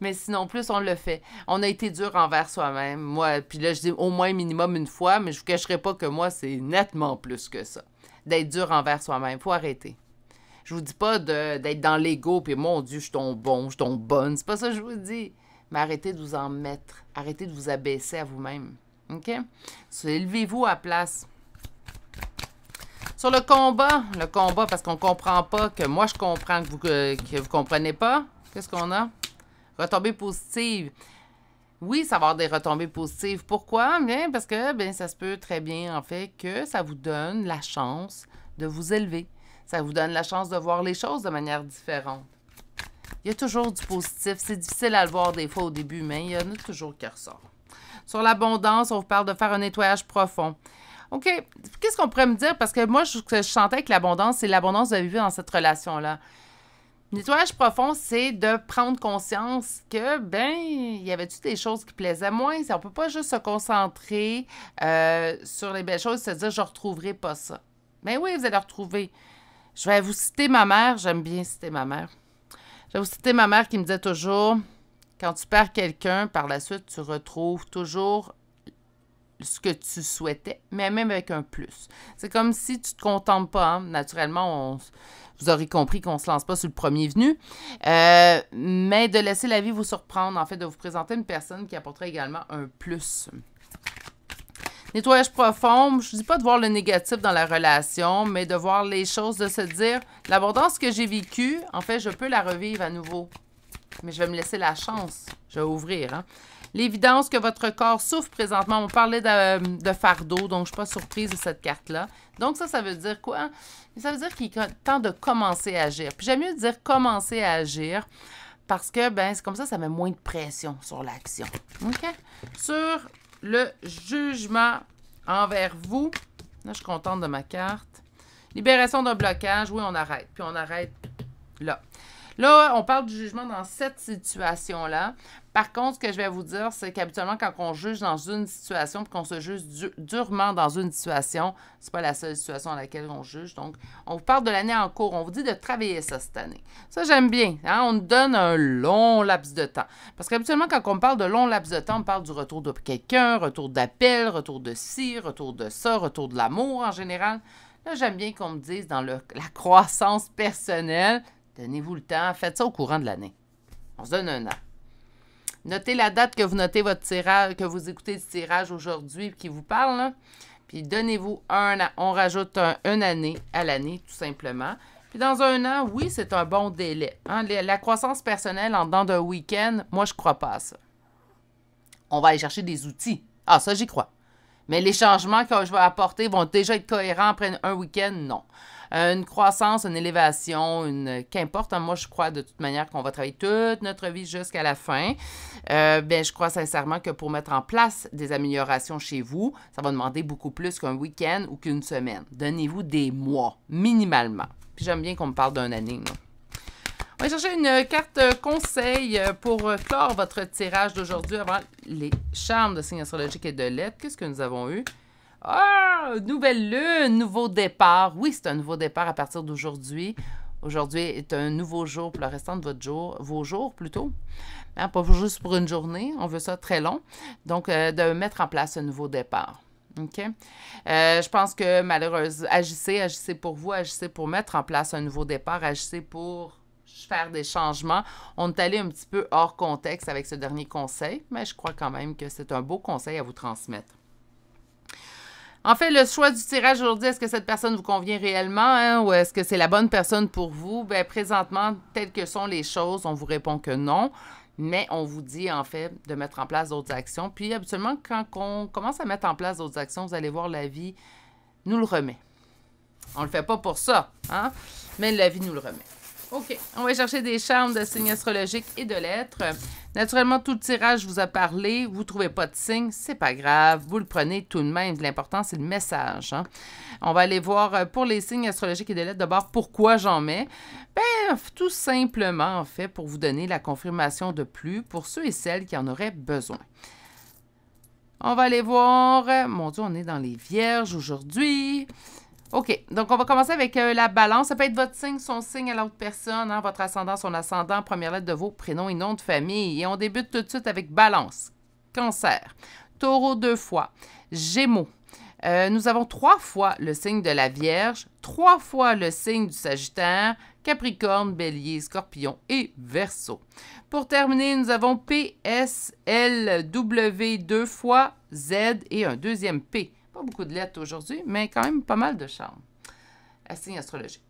mais sinon, plus on le fait. On a été dur envers soi-même. Moi, puis là, je dis au moins minimum une fois, mais je vous cacherai pas que moi, c'est nettement plus que ça. D'être dur envers soi-même. Faut arrêter. Je vous dis pas d'être dans l'ego, puis mon Dieu, je tombe bon, je tombe bonne. C'est pas ça que je vous dis. Mais arrêtez de vous en mettre. Arrêtez de vous abaisser à vous-même. OK? Élevez-vous à place. Sur le combat, le combat, parce qu'on comprend pas, que moi je comprends, que vous, que vous comprenez pas. Qu'est-ce qu'on a? Retombées positives. Oui, ça va avoir des retombées positives. Pourquoi? Bien, parce que bien, ça se peut très bien, en fait, que ça vous donne la chance de vous élever. Ça vous donne la chance de voir les choses de manière différente. Il y a toujours du positif. C'est difficile à le voir des fois au début, mais il y en a toujours qui ressort. Sur l'abondance, on vous parle de faire un nettoyage profond. OK, qu'est-ce qu'on pourrait me dire? Parce que moi, je, je chantais que l'abondance, c'est l'abondance de vivre dans cette relation-là. Nettoyage profond, c'est de prendre conscience que, ben, il y avait toutes des choses qui plaisaient moins? On peut pas juste se concentrer euh, sur les belles choses et se dire, je retrouverai pas ça. Mais ben oui, vous allez retrouver. Je vais vous citer ma mère. J'aime bien citer ma mère. Je vais vous citer ma mère qui me disait toujours, quand tu perds quelqu'un, par la suite, tu retrouves toujours ce que tu souhaitais, mais même avec un plus. C'est comme si tu te contentes pas. Hein. Naturellement, on vous aurez compris qu'on ne se lance pas sur le premier venu. Euh, mais de laisser la vie vous surprendre, en fait, de vous présenter une personne qui apporterait également un plus. Nettoyage profond, je dis pas de voir le négatif dans la relation, mais de voir les choses, de se dire, l'abondance que j'ai vécue, en fait, je peux la revivre à nouveau. Mais je vais me laisser la chance. Je vais ouvrir. Hein? L'évidence que votre corps souffre présentement. On parlait de, fardeau, donc je ne suis pas surprise de cette carte-là. Donc ça, ça veut dire quoi? Ça veut dire qu'il est temps de commencer à agir. Puis j'aime mieux dire commencer à agir parce que, ben, c'est comme ça, ça met moins de pression sur l'action. OK? Sur le jugement envers vous. Là, je suis contente de ma carte. Libération d'un blocage. Oui, on arrête. Puis on arrête là. Là, on parle du jugement dans cette situation-là. Par contre, ce que je vais vous dire, c'est qu'habituellement, quand on juge dans une situation, qu'on se juge durement dans une situation, c'est pas la seule situation dans laquelle on juge. Donc, on vous parle de l'année en cours. On vous dit de travailler ça cette année. Ça, j'aime bien. Hein? On On donne un long laps de temps. Parce qu'habituellement, quand on parle de long laps de temps, on parle du retour de quelqu'un, retour d'appel, retour de ci, retour de ça, retour de l'amour en général. Là, j'aime bien qu'on me dise dans la croissance personnelle, donnez-vous le temps, faites ça au courant de l'année. On se donne un an. Notez la date que vous notez votre tirage, que vous écoutez du tirage aujourd'hui qui vous parle. Puis donnez-vous un an. On rajoute un, une année à l'année, tout simplement. Puis dans un an, oui, c'est un bon délai. Hein. La croissance personnelle en dedans d'un week-end, moi, je crois pas à ça. On va aller chercher des outils. Ah, ça, j'y crois. Mais les changements que je vais apporter vont déjà être cohérents après un week-end, non. Euh, une croissance, une élévation, une qu'importe. Hein, moi, je crois de toute manière qu'on va travailler toute notre vie jusqu'à la fin. Euh, ben, je crois sincèrement que pour mettre en place des améliorations chez vous, ça va demander beaucoup plus qu'un week-end ou qu'une semaine. Donnez-vous des mois, minimalement. Puis j'aime bien qu'on me parle d'un année. On va chercher une carte conseil pour clore votre tirage d'aujourd'hui avant les charmes de signes astrologiques et de lettres. Qu'est-ce que nous avons eu? Ah, nouvelle lune, nouveau départ. Oui, c'est un nouveau départ à partir d'aujourd'hui. Aujourd'hui est un nouveau jour pour le restant de votre jour, vos jours plutôt. Hein, pas juste pour une journée, on veut ça très long. Donc, euh, de mettre en place un nouveau départ. OK? Euh, je pense que malheureusement, agissez, agissez pour vous, agissez pour mettre en place un nouveau départ, agissez pour faire des changements. On est allé un petit peu hors contexte avec ce dernier conseil, mais je crois quand même que c'est un beau conseil à vous transmettre. En fait, le choix du tirage aujourd'hui, est-ce que cette personne vous convient réellement hein, ou est-ce que c'est la bonne personne pour vous? Bien, présentement, telles que sont les choses, on vous répond que non, mais on vous dit en fait de mettre en place d'autres actions. Puis habituellement, quand on commence à mettre en place d'autres actions, vous allez voir la vie nous le remet. On ne le fait pas pour ça, hein? mais la vie nous le remet. OK. On va chercher des charmes de signes astrologiques et de lettres. Naturellement, tout le tirage vous a parlé. Vous ne trouvez pas de signe. C'est pas grave. Vous le prenez tout de même. L'important, c'est le message. Hein. On va aller voir euh, pour les signes astrologiques et de lettres, d'abord, pourquoi j'en mets. Ben, tout simplement, en fait, pour vous donner la confirmation de plus pour ceux et celles qui en auraient besoin. On va aller voir. Mon Dieu, on est dans les Vierges aujourd'hui. OK. Donc, on va commencer avec euh, la balance. Ça peut être votre signe, son signe à l'autre personne, hein, votre ascendant, son ascendant, première lettre de vos prénoms et noms de famille. Et on débute tout de suite avec balance, cancer, taureau deux fois, gémeaux. Euh, nous avons trois fois le signe de la Vierge, trois fois le signe du Sagittaire, Capricorne, Bélier, Scorpion et Verseau. Pour terminer, nous avons P, S, L, W deux fois, Z et un deuxième P beaucoup de lettres aujourd'hui, mais quand même pas mal de charme. Signe astrologique.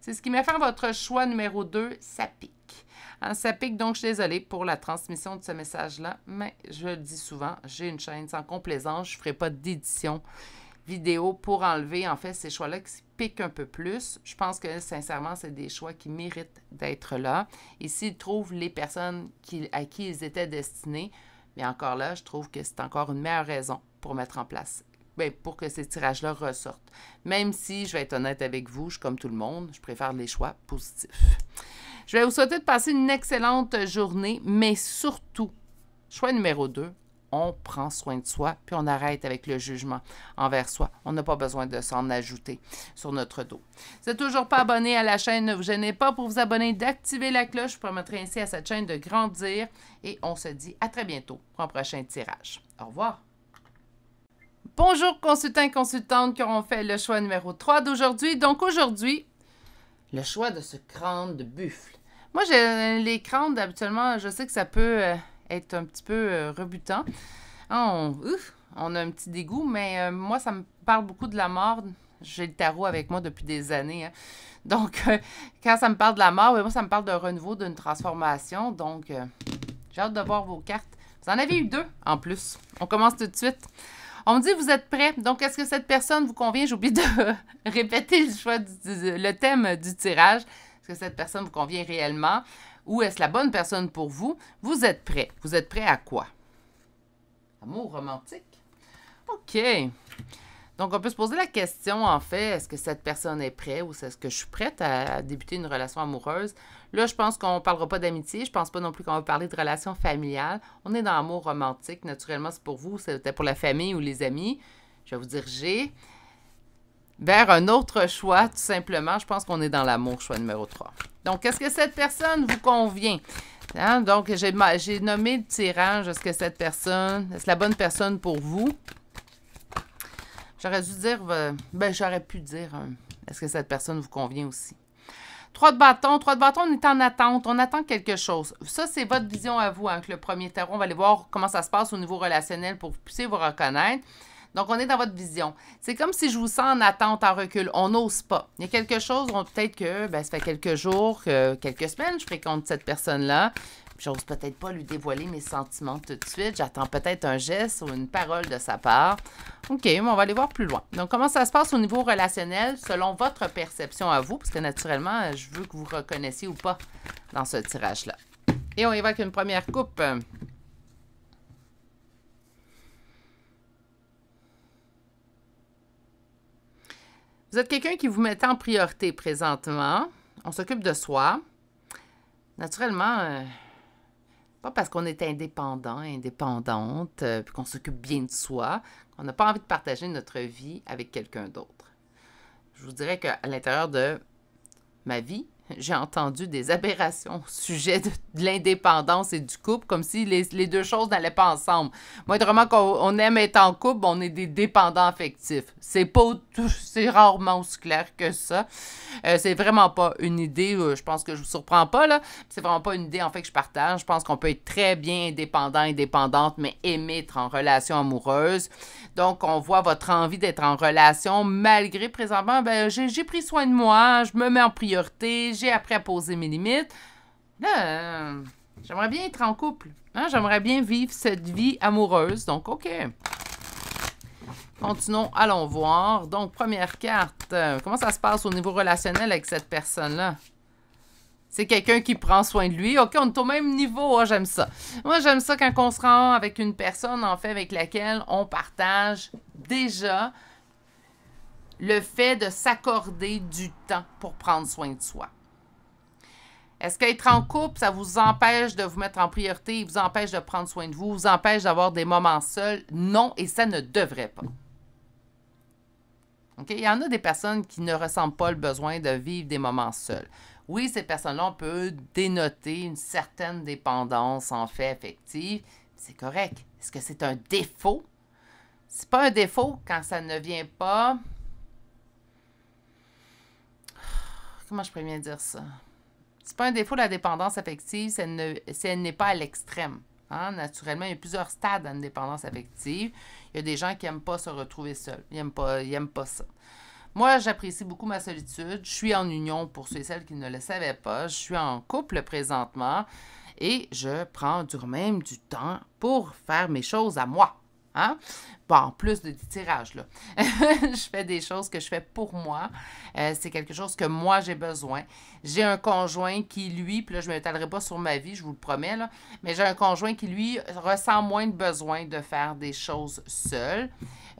C'est ce qui m'a fait votre choix numéro 2, ça pique. ça pique, donc je suis désolée pour la transmission de ce message-là, mais je le dis souvent, j'ai une chaîne sans complaisance, je ne ferai pas d'édition vidéo pour enlever en fait ces choix-là qui piquent un peu plus. Je pense que sincèrement, c'est des choix qui méritent d'être là. Et s'ils trouvent les personnes à qui ils étaient destinés, mais encore là, je trouve que c'est encore une meilleure raison pour mettre en place ben, pour que ces tirages-là ressortent. Même si, je vais être honnête avec vous, je comme tout le monde, je préfère les choix positifs. Je vais vous souhaiter de passer une excellente journée, mais surtout, choix numéro 2, on prend soin de soi, puis on arrête avec le jugement envers soi. On n'a pas besoin de s'en ajouter sur notre dos. Si vous n'êtes toujours pas abonné à la chaîne, ne vous gênez pas pour vous abonner, d'activer la cloche, vous permettrai ainsi à cette chaîne de grandir. Et on se dit à très bientôt pour un prochain tirage. Au revoir. Bonjour consultants et consultantes qui ont fait le choix numéro 3 d'aujourd'hui. Donc aujourd'hui, le choix de ce crâne de buffle. Moi, j'ai euh, les crânes, habituellement, je sais que ça peut euh, être un petit peu euh, rebutant. Ah, on, a un petit dégoût, mais moi, ça me parle beaucoup de la mort. J'ai le tarot avec moi depuis des années. Hein. Donc, quand ça me parle de la mort, moi, ça me parle d'un renouveau, d'une transformation. Donc, j'ai hâte de voir vos cartes. Vous en avez eu deux en plus. On commence tout de suite. On me dit, vous êtes prêt. Donc, est-ce que cette personne vous convient? J'oublie de répéter le choix, le thème du tirage. Est-ce que cette personne vous convient réellement? Ou est-ce la bonne personne pour vous? Vous êtes prêt. Vous êtes prêt à quoi? Amour romantique? OK. Donc, on peut se poser la question, en fait, est-ce que cette personne est prête ou est-ce que je suis prête à débuter une relation amoureuse? Là, je pense qu'on ne parlera pas d'amitié. Je pense pas non plus qu'on va parler de relation familiale. On est dans l'amour romantique. Naturellement, c'est pour vous, c'était pour la famille ou les amis. Je vais vous diriger vers un autre choix, tout simplement. Je pense qu'on est dans l'amour, choix numéro 3. Donc, est-ce que cette personne vous convient? Hein? Donc, j'ai nommé le tirage. Est-ce que cette personne, est-ce la bonne personne pour vous? J'aurais dû dire, euh, ben j'aurais pu dire, euh, est-ce que cette personne vous convient aussi? Trois de bâton, trois de bâton, on est en attente, on attend quelque chose. Ça, c'est votre vision à vous, avec hein, le premier tarot, on va aller voir comment ça se passe au niveau relationnel pour que vous puissiez vous reconnaître. Donc, on est dans votre vision. C'est comme si je vous sens en attente, en recul. On n'ose pas. Il y a quelque chose, peut-être que ben, ça fait quelques jours, quelques semaines, je fréquente cette personne-là. J'ose peut-être pas lui dévoiler mes sentiments tout de suite. J'attends peut-être un geste ou une parole de sa part. OK, mais on va aller voir plus loin. Donc, comment ça se passe au niveau relationnel selon votre perception à vous? Parce que naturellement, je veux que vous reconnaissiez ou pas dans ce tirage-là. Et on y va avec une première coupe. Vous êtes quelqu'un qui vous met en priorité présentement. On s'occupe de soi. Naturellement, euh, pas parce qu'on est indépendant, indépendante, euh, puis qu'on s'occupe bien de soi, qu'on n'a pas envie de partager notre vie avec quelqu'un d'autre. Je vous dirais qu'à l'intérieur de ma vie, j'ai entendu des aberrations au sujet de, l'indépendance et du couple, comme si les, deux choses n'allaient pas ensemble. Moi, quand qu'on aime être en couple, on est des dépendants affectifs. C'est pas c'est rarement aussi clair que ça. Euh, c'est vraiment pas une idée, euh, je pense que je vous surprends pas, là. C'est vraiment pas une idée, en fait, que je partage. Je pense qu'on peut être très bien indépendant, indépendante, mais aimer être en relation amoureuse. Donc, on voit votre envie d'être en relation malgré présentement, ben, j'ai pris soin de moi, je me mets en priorité, j'ai appris à poser mes limites. Euh, j'aimerais bien être en couple. Hein? J'aimerais bien vivre cette vie amoureuse. Donc, OK. Continuons, allons voir. Donc, première carte. Euh, comment ça se passe au niveau relationnel avec cette personne-là? C'est quelqu'un qui prend soin de lui. OK, on est au même niveau. Ah, j'aime ça. Moi, j'aime ça quand on se rend avec une personne, en fait, avec laquelle on partage déjà le fait de s'accorder du temps pour prendre soin de soi. Est-ce qu'être en couple, ça vous empêche de vous mettre en priorité, vous empêche de prendre soin de vous, vous empêche d'avoir des moments seuls? Non, et ça ne devrait pas. Il y en a des personnes qui ne ressentent pas le besoin de vivre des moments seuls. Oui, ces personnes-là, on peut dénoter une certaine dépendance en fait affective. C'est correct. Est-ce que c'est un défaut? C'est pas un défaut quand ça ne vient pas. Comment je pourrais bien dire ça? C'est pas un défaut de la dépendance affective si elle, ne, n'est pas à l'extrême. Hein. Naturellement, il y a plusieurs stades d'indépendance affective. Il y a des gens qui n'aiment pas se retrouver seuls. Ils n'aiment pas, pas ça. Moi, j'apprécie beaucoup ma solitude. Je suis en union pour ceux et celles qui ne le savaient pas. Je suis en couple présentement et je prends du même du temps pour faire mes choses à moi. Hein? en plus de, tirage, là. je fais des choses que je fais pour moi. Euh, c'est quelque chose que moi, j'ai besoin. J'ai un conjoint qui, lui, puis là, je ne m'étalerai pas sur ma vie, je vous le promets, là, mais j'ai un conjoint qui, lui, ressent moins de besoin de faire des choses seul.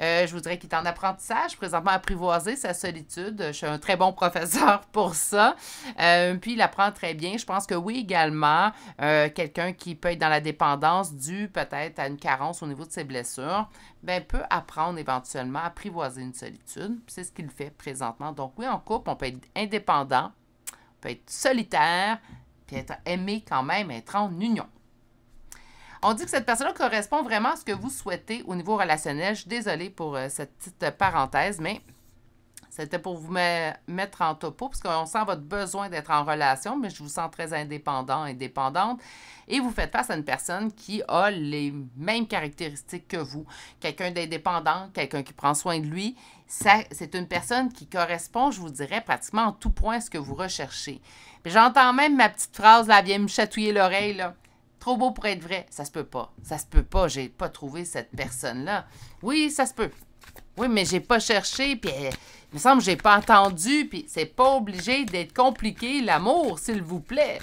Euh, je voudrais qu'il est en apprentissage, présentement apprivoiser sa solitude. Je suis un très bon professeur pour ça. Euh, puis il apprend très bien. Je pense que oui également, quelqu'un qui peut être dans la dépendance due peut-être à une carence au niveau de ses blessures ben, peut apprendre éventuellement à apprivoiser une solitude. C'est ce qu'il fait présentement. Donc oui, en couple, on peut être indépendant, on peut être solitaire, puis être aimé quand même, être en union. On dit que cette personne-là correspond vraiment à ce que vous souhaitez au niveau relationnel. Je suis désolée pour euh, cette petite parenthèse, mais c'était pour vous mettre en topo, parce qu'on sent votre besoin d'être en relation, mais je vous sens très indépendant, indépendante. Et vous faites face à une personne qui a les mêmes caractéristiques que vous. Quelqu'un d'indépendant, quelqu'un qui prend soin de lui. C'est une personne qui correspond, je vous dirais, pratiquement en tout point à ce que vous recherchez. J'entends même ma petite phrase, là, vient me chatouiller l'oreille, là trop beau pour être vrai. Ça se peut pas. Ça se peut pas. J'ai pas trouvé cette personne-là. Oui, ça se peut. Oui, mais j'ai pas cherché, puis euh, il me semble que j'ai pas entendu, puis c'est pas obligé d'être compliqué, l'amour, s'il vous plaît.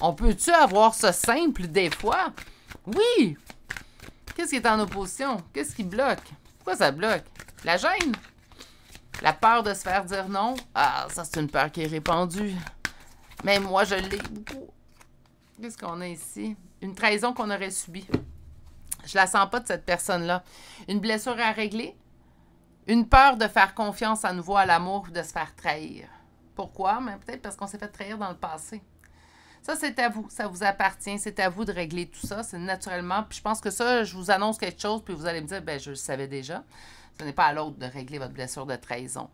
On peut-tu avoir ça simple des fois? Oui! Qu'est-ce qui est en opposition? Qu'est-ce qui bloque? Pourquoi ça bloque? La gêne? La peur de se faire dire non? Ah, ça, c'est une peur qui est répandue. Mais moi, je l'ai Qu'est-ce qu'on a ici? Une trahison qu'on aurait subie. Je la sens pas de cette personne-là. Une blessure à régler? Une peur de faire confiance à nouveau à l'amour ou de se faire trahir. Pourquoi? Mais peut-être parce qu'on s'est fait trahir dans le passé. Ça, c'est à vous. Ça vous appartient. C'est à vous de régler tout ça. C'est naturellement. Puis je pense que ça, je vous annonce quelque chose, puis vous allez me dire, ben je le savais déjà. Ce n'est pas à l'autre de régler votre blessure de trahison.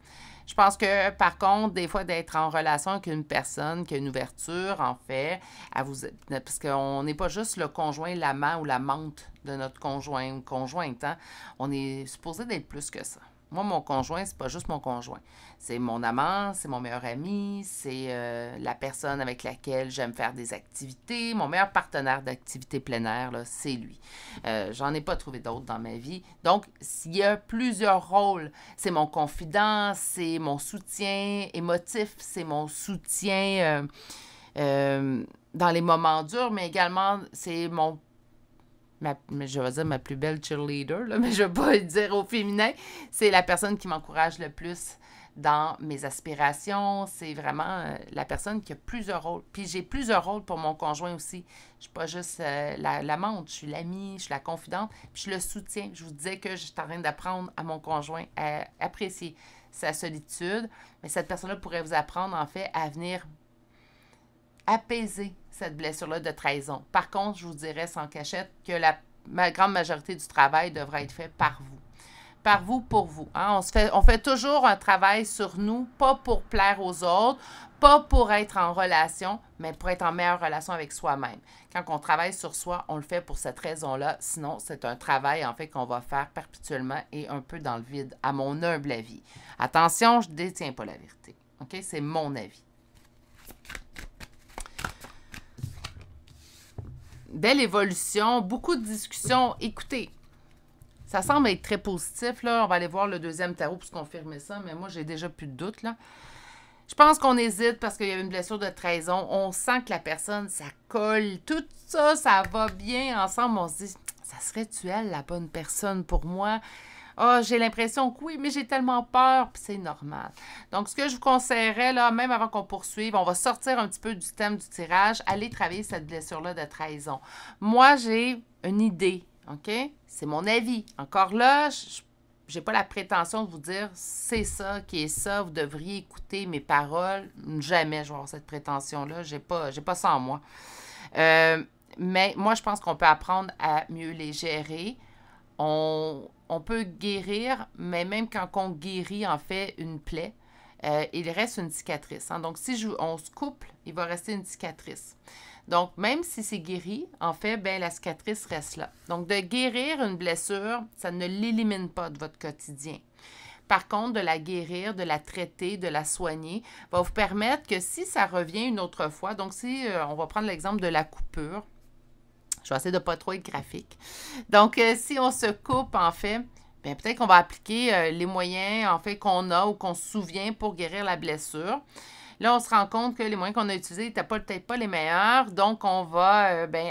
Je pense que, par contre, des fois, d'être en relation avec une personne qui a une ouverture, en fait, à vous, parce qu'on n'est pas juste le conjoint, l'amant ou la l'amante de notre conjoint ou conjointe. Hein. On est supposé d'être plus que ça. Moi, mon conjoint, c'est pas juste mon conjoint. C'est mon amant, c'est mon meilleur ami, c'est euh, la personne avec laquelle j'aime faire des activités. Mon meilleur partenaire d'activité plein air, c'est lui. Euh, j'en ai pas trouvé d'autres dans ma vie. Donc, s'il y a plusieurs rôles. C'est mon confident, c'est mon soutien émotif, c'est mon soutien euh, dans les moments durs, mais également, c'est mon ma, je vais dire ma plus belle cheerleader, mais je ne vais pas le dire au féminin, c'est la personne qui m'encourage le plus dans mes aspirations. C'est vraiment euh, la personne qui a plusieurs rôles. Puis j'ai plusieurs rôles pour mon conjoint aussi. Je ne suis pas juste euh, l'amante, je suis l'amie, je suis la confidente, puis je le soutiens. Je vous disais que je suis en train d'apprendre à mon conjoint à apprécier sa solitude. Mais cette personne-là pourrait vous apprendre, en fait, à venir apaiser cette blessure-là de trahison. Par contre, je vous dirais sans cachette que la grande majorité du travail devra être fait par vous. Par vous, pour vous. Hein. On, fait, on fait toujours un travail sur nous, pas pour plaire aux autres, pas pour être en relation, mais pour être en meilleure relation avec soi-même. Quand on travaille sur soi, on le fait pour cette raison-là. Sinon, c'est un travail, en fait, qu'on va faire perpétuellement et un peu dans le vide, à mon humble avis. Attention, je ne détiens pas la vérité. OK? C'est mon avis. belle évolution, beaucoup de discussions. Écoutez, ça semble être très positif. Là. On va aller voir le deuxième tarot pour confirmer ça, mais moi, j'ai déjà plus de doute. Là. Je pense qu'on hésite parce qu'il y a une blessure de trahison. On sent que la personne, ça colle. Tout ça, ça va bien ensemble. On se dit, ça serait-tu la bonne personne pour moi? Ah, j'ai l'impression que oui, mais j'ai tellement peur, puis c'est normal. Donc, ce que je vous conseillerais, là, même avant qu'on poursuive, on va sortir un petit peu du thème du tirage, aller travailler cette blessure-là de trahison. Moi, j'ai une idée, OK? C'est mon avis. Encore là, je j'ai pas la prétention de vous dire c'est ça qui est ça, vous devriez écouter mes paroles. Jamais je vais avoir cette prétention-là. J'ai pas, pas ça en moi. Euh, mais moi, je pense qu'on peut apprendre à mieux les gérer, on, peut guérir, mais même quand on guérit en fait une plaie, euh, il reste une cicatrice. Hein. Donc, si on se couple, il va rester une cicatrice. Donc, même si c'est guéri, en fait, ben, la cicatrice reste là. Donc, de guérir une blessure, ça ne l'élimine pas de votre quotidien. Par contre, de la guérir, de la traiter, de la soigner, va vous permettre que si ça revient une autre fois, donc si euh, on va prendre l'exemple de la coupure, je vais essayer de pas trop être graphique. Donc, euh, si on se coupe, en fait, bien, peut-être qu'on va appliquer euh, les moyens, en fait, qu'on a ou qu'on se souvient pour guérir la blessure. Là, on se rend compte que les moyens qu'on a utilisés n'étaient peut-être pas les meilleurs, donc on va euh, ben,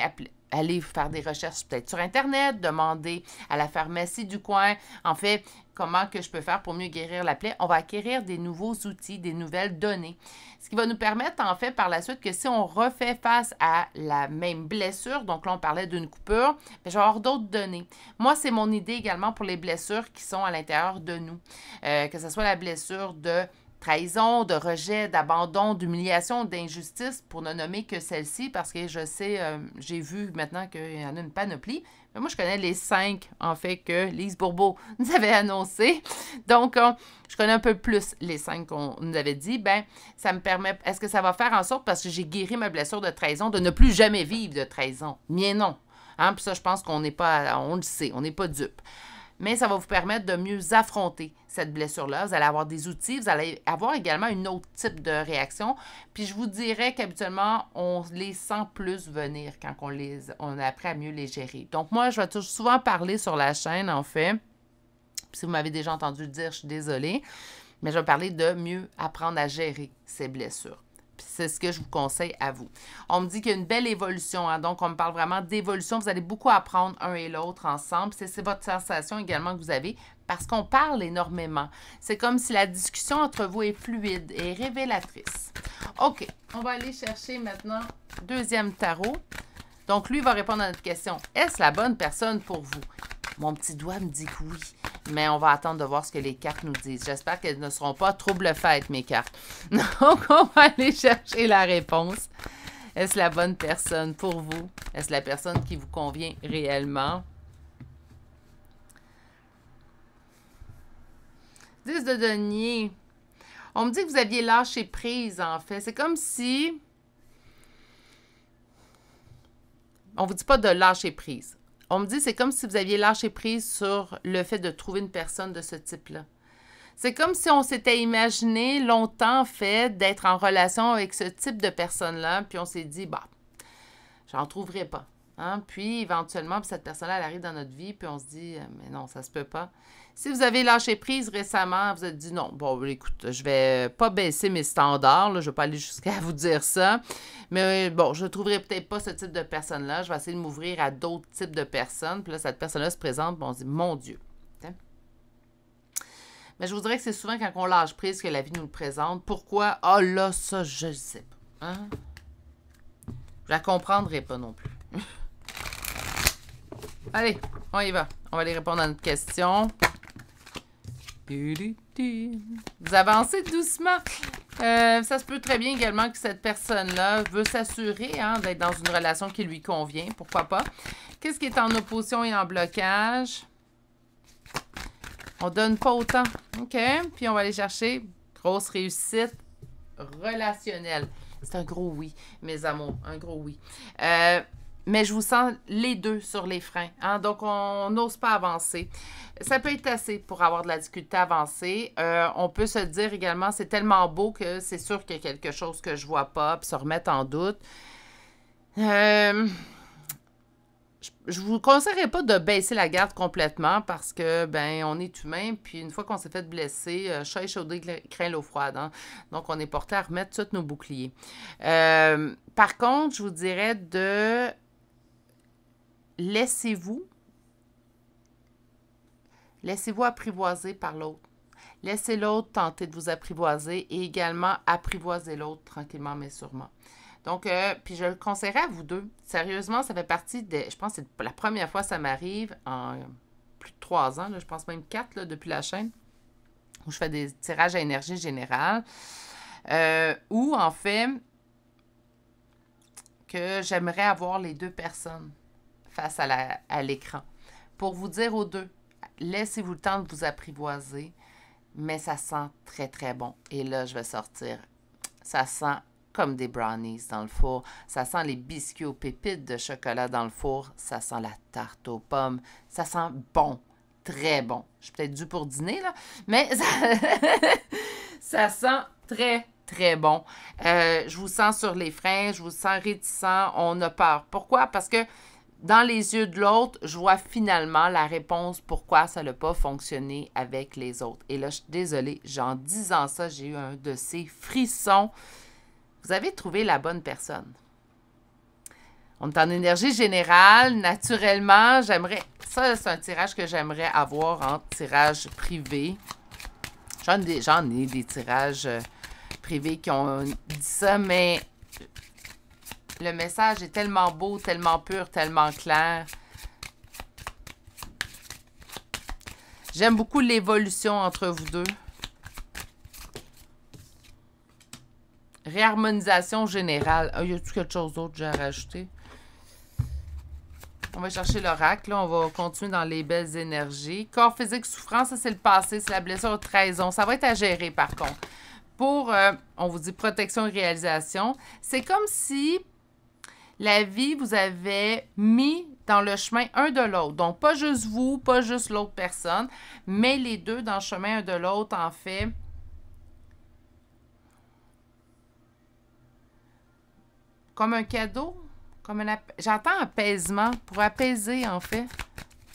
aller faire des recherches peut-être sur Internet, demander à la pharmacie du coin. En fait, comment que je peux faire pour mieux guérir la plaie, on va acquérir des nouveaux outils, des nouvelles données. Ce qui va nous permettre en fait par la suite que si on refait face à la même blessure, donc là on parlait d'une coupure, ben, je vais avoir d'autres données. Moi, c'est mon idée également pour les blessures qui sont à l'intérieur de nous, euh, que ce soit la blessure de trahison, de rejet, d'abandon, d'humiliation, d'injustice, pour ne nommer que celle-ci, parce que je sais, euh, j'ai vu maintenant qu'il y en a une panoplie, moi, je connais les cinq, en fait, que Lise Bourbeau nous avait annoncé. Donc, euh, je connais un peu plus les cinq qu'on nous avait dit. Ben, ça me permet. Est-ce que ça va faire en sorte, parce que j'ai guéri ma blessure de trahison, de ne plus jamais vivre de trahison? Bien non. Hein? Puis ça, je pense qu'on n'est pas. On le sait, on n'est pas dupe mais ça va vous permettre de mieux affronter cette blessure-là. Vous allez avoir des outils, vous allez avoir également un autre type de réaction. Puis je vous dirais qu'habituellement, on les sent plus venir quand on, les, on apprend à mieux les gérer. Donc moi, je vais toujours souvent parler sur la chaîne, en fait. si vous m'avez déjà entendu dire, je suis désolée, mais je vais parler de mieux apprendre à gérer ces blessures c'est ce que je vous conseille à vous. On me dit qu'il y a une belle évolution, hein. donc on me parle vraiment d'évolution. Vous allez beaucoup apprendre un et l'autre ensemble. C'est votre sensation également que vous avez parce qu'on parle énormément. C'est comme si la discussion entre vous est fluide et révélatrice. OK, on va aller chercher maintenant deuxième tarot. Donc, lui va répondre à notre question. Est-ce la bonne personne pour vous? Mon petit doigt me dit oui mais on va attendre de voir ce que les cartes nous disent. J'espère qu'elles ne seront pas trouble faites, mes cartes. Donc, on va aller chercher la réponse. Est-ce la bonne personne pour vous? Est-ce la personne qui vous convient réellement? 10 de denier. On me dit que vous aviez lâché prise, en fait. C'est comme si... On vous dit pas de lâcher prise. On me dit, c'est comme si vous aviez lâché prise sur le fait de trouver une personne de ce type-là. C'est comme si on s'était imaginé longtemps, fait, d'être en relation avec ce type de personne-là, puis on s'est dit, bah, j'en trouverai pas. Hein. Puis éventuellement, cette personne-là, elle arrive dans notre vie, puis on se dit, mais non, ça se peut pas. Si vous avez lâché prise récemment, vous êtes dit non, bon, écoute, je vais pas baisser mes standards, Je je vais pas aller jusqu'à vous dire ça. Mais bon, je ne trouverai peut-être pas ce type de personne-là. Je vais essayer de m'ouvrir à d'autres types de personnes. Puis là, cette personne-là se présente, Bon, on se dit mon Dieu. Hein? Mais je vous dirais que c'est souvent quand on lâche prise que la vie nous le présente. Pourquoi? oh là, ça, je ne sais pas. Je hein? Je la comprendrai pas non plus. Allez, on y va. On va aller répondre à notre question. Vous avancez doucement. Euh, ça se peut très bien également que cette personne-là veut s'assurer hein, d'être dans une relation qui lui convient. Pourquoi pas? Qu'est-ce qui est en opposition et en blocage? On donne pas autant. OK. Puis on va aller chercher grosse réussite relationnelle. C'est un gros oui, mes amours. Un gros oui. Euh, mais je vous sens les deux sur les freins. Hein. Donc, on n'ose pas avancer. Ça peut être assez pour avoir de la difficulté à avancer. Euh, on peut se dire également, c'est tellement beau que c'est sûr qu'il y a quelque chose que je ne vois pas, puis se remettre en doute. Euh, je ne vous conseillerais pas de baisser la garde complètement parce que, ben, on est humain, puis une fois qu'on s'est fait blesser, euh, chat échaudé craint l'eau froide. Hein. Donc, on est porté à remettre tous nos boucliers. par contre, je vous dirais de laissez-vous, laissez-vous apprivoiser par l'autre. Laissez l'autre tenter de vous apprivoiser et également apprivoiser l'autre tranquillement mais sûrement. Donc, euh, puis je le conseillerais à vous deux. Sérieusement, ça fait partie de. Je pense que c'est la première fois que ça m'arrive en plus de trois ans, je pense même quatre depuis la chaîne, où je fais des tirages à énergie générale. Ou euh, où, en fait, que j'aimerais avoir les deux personnes face à l'écran. Pour vous dire aux deux, laissez-vous le temps de vous apprivoiser, mais ça sent très, très bon. Et là, je vais sortir. Ça sent comme des brownies dans le four. Ça sent les biscuits aux pépites de chocolat dans le four. Ça sent la tarte aux pommes. Ça sent bon, très bon. Je suis peut-être dû pour dîner, là, mais ça, sent très, très bon. Euh, je vous sens sur les freins, je vous sens réticent, on a peur. Pourquoi? Parce que dans les yeux de l'autre, je vois finalement la réponse pourquoi ça n'a pas fonctionné avec les autres. Et là, je suis désolée, en disant ça, j'ai eu un de ces frissons. Vous avez trouvé la bonne personne. On est en énergie générale. Naturellement, j'aimerais. Ça, c'est un tirage que j'aimerais avoir en tirage privé. J'en ai, ai, des tirages euh, privés qui ont euh, dit ça, mais le message est tellement beau, tellement pur, tellement clair. J'aime beaucoup l'évolution entre vous deux. Réharmonisation générale. Ah, y a-tu quelque chose d'autre à rajouter? On va chercher l'oracle. On va continuer dans les belles énergies. Corps physique souffrance, ça c'est le passé. C'est la blessure de trahison. Ça va être à gérer par contre. Pour, euh, on vous dit protection et réalisation, c'est comme si la vie vous avez mis dans le chemin un de l'autre. Donc, pas juste vous, pas juste l'autre personne, mais les deux dans le chemin un de l'autre, en fait. Comme un cadeau, comme un J'entends apaisement, pour apaiser, en fait.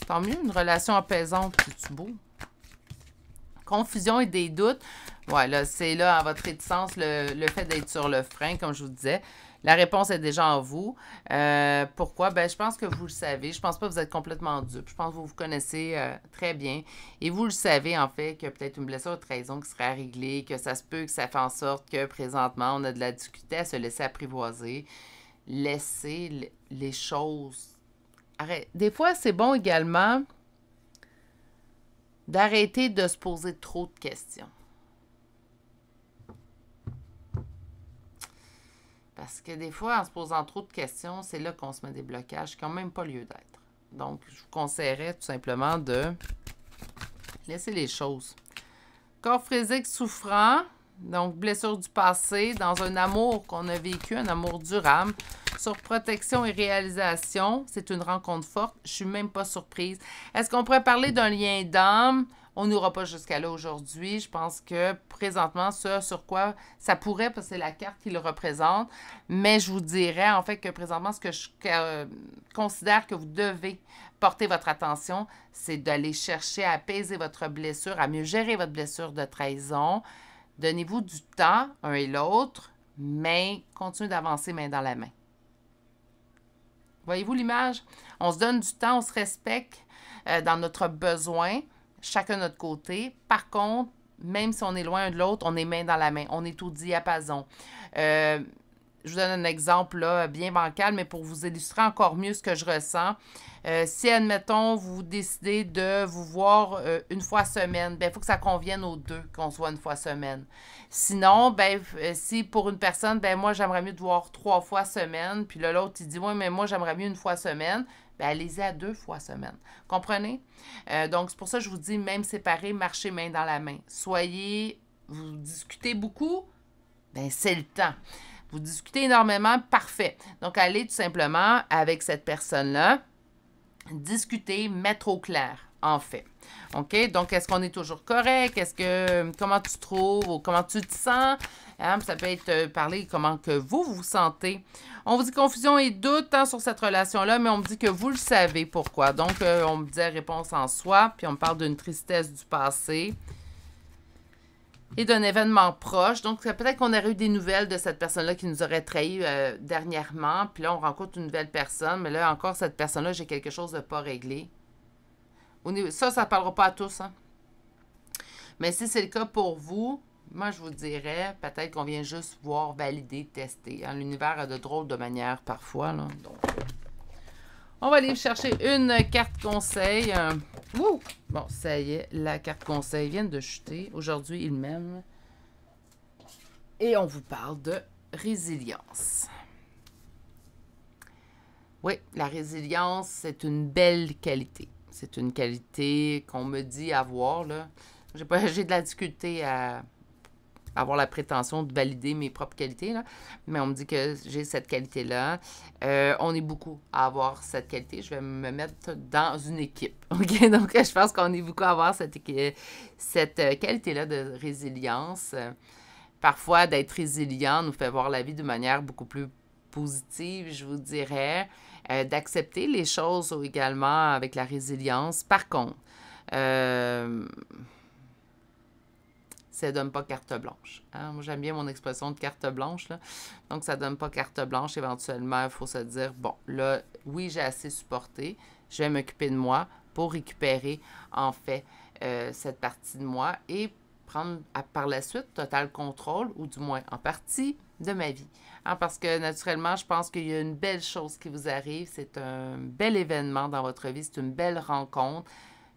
Tant mieux, une relation apaisante, c'est beau. Confusion et des doutes. Voilà, c'est là, à votre réticence, le fait d'être sur le frein, comme je vous disais. La réponse est déjà en vous. Euh, pourquoi? Ben, je pense que vous le savez. Je pense pas que vous êtes complètement dupe. Je pense que vous vous connaissez euh, très bien. Et vous le savez, en fait, que peut-être une blessure de trahison qui serait réglée, que ça se peut que ça fait en sorte que présentement, on a de la difficulté à se laisser apprivoiser. laisser les choses. Des fois, c'est bon également d'arrêter de se poser trop de questions. Parce que des fois, en se posant trop de questions, c'est là qu'on se met des blocages qui n'ont même pas lieu d'être. Donc, je vous conseillerais tout simplement de laisser les choses. Corps physique souffrant, donc blessure du passé, dans un amour qu'on a vécu, un amour durable. Sur protection et réalisation, c'est une rencontre forte. Je suis même pas surprise. Est-ce qu'on pourrait parler d'un lien d'âme? On n'aura pas jusqu'à là aujourd'hui. Je pense que présentement, ce sur quoi ça pourrait, passer la carte qui le représente, mais je vous dirais en fait que présentement, ce que je euh, considère que vous devez porter votre attention, c'est d'aller chercher à apaiser votre blessure, à mieux gérer votre blessure de trahison. Donnez-vous du temps, un et l'autre, mais continuez d'avancer main dans la main. Voyez-vous l'image? On se donne du temps, on se respecte euh, dans notre besoin chacun de notre côté. Par contre, même si on est loin de l'autre, on est main dans la main. On est tout au diapason. Euh, je vous donne un exemple bien bancal, mais pour vous illustrer encore mieux ce que je ressens. Euh, si, admettons, vous décidez de vous voir euh, une fois semaine, il ben, faut que ça convienne aux deux qu'on se voit une fois semaine. Sinon, ben, euh, si pour une personne, ben moi, j'aimerais mieux te voir trois fois semaine, puis l'autre, il dit, oui, mais moi, j'aimerais mieux une fois semaine, ben, allez-y à deux fois semaine. Comprenez? Euh, donc, c'est pour ça que je vous dis, même séparé, marchez main dans la main. Soyez, vous discutez beaucoup, ben, c'est le temps. Vous discutez énormément, parfait. Donc, allez tout simplement avec cette personne-là, discuter, mettre au clair en fait. OK? Donc, est-ce qu'on est toujours correct? Est-ce que, euh, comment tu te trouves ou comment tu te sens? Hein, ça peut être euh, parler comment que vous vous sentez. On vous dit confusion et doute hein, sur cette relation-là, mais on me dit que vous le savez pourquoi. Donc, euh, on me dit réponse en soi, puis on me parle d'une tristesse du passé et d'un événement proche. Donc, peut-être qu'on aurait eu des nouvelles de cette personne-là qui nous aurait trahi dernièrement. Puis là, on rencontre une nouvelle personne. Mais là, encore, cette personne-là, j'ai quelque chose de pas réglé ça, ça ne parlera pas à tous. Hein. Mais si c'est le cas pour vous, moi, je vous dirais, peut-être qu'on vient juste voir, valider, tester. Hein, l'univers a de drôles de manières parfois. on va aller chercher une carte conseil. Euh, bon, ça y est, la carte conseil vient de chuter. Aujourd'hui, il m'aime. Et on vous parle de résilience. Oui, la résilience, c'est une belle qualité. C'est une qualité qu'on me dit avoir. J'ai, de la difficulté à avoir la prétention de valider mes propres qualités, mais on me dit que j'ai cette qualité-là. Euh, on est beaucoup à avoir cette qualité. Je vais me mettre dans une équipe. Donc, je pense qu'on est beaucoup à avoir cette, cette euh, qualité-là de résilience. Parfois, d'être résilient nous fait voir la vie de manière beaucoup plus positive, je vous dirais. Euh, d'accepter les choses également avec la résilience. Par contre, euh, ça donne pas carte blanche. Hein. Moi, j'aime bien mon expression de carte blanche. Donc, ça donne pas carte blanche. Éventuellement, il faut se dire, bon, là, oui, j'ai assez supporté. Je vais m'occuper de moi pour récupérer, en fait, euh, cette partie de moi et prendre par la suite total contrôle, ou du moins en partie, de ma vie. Hein, parce que naturellement, je pense qu'il y a une belle chose qui vous arrive. C'est un bel événement dans votre vie. C'est une belle rencontre.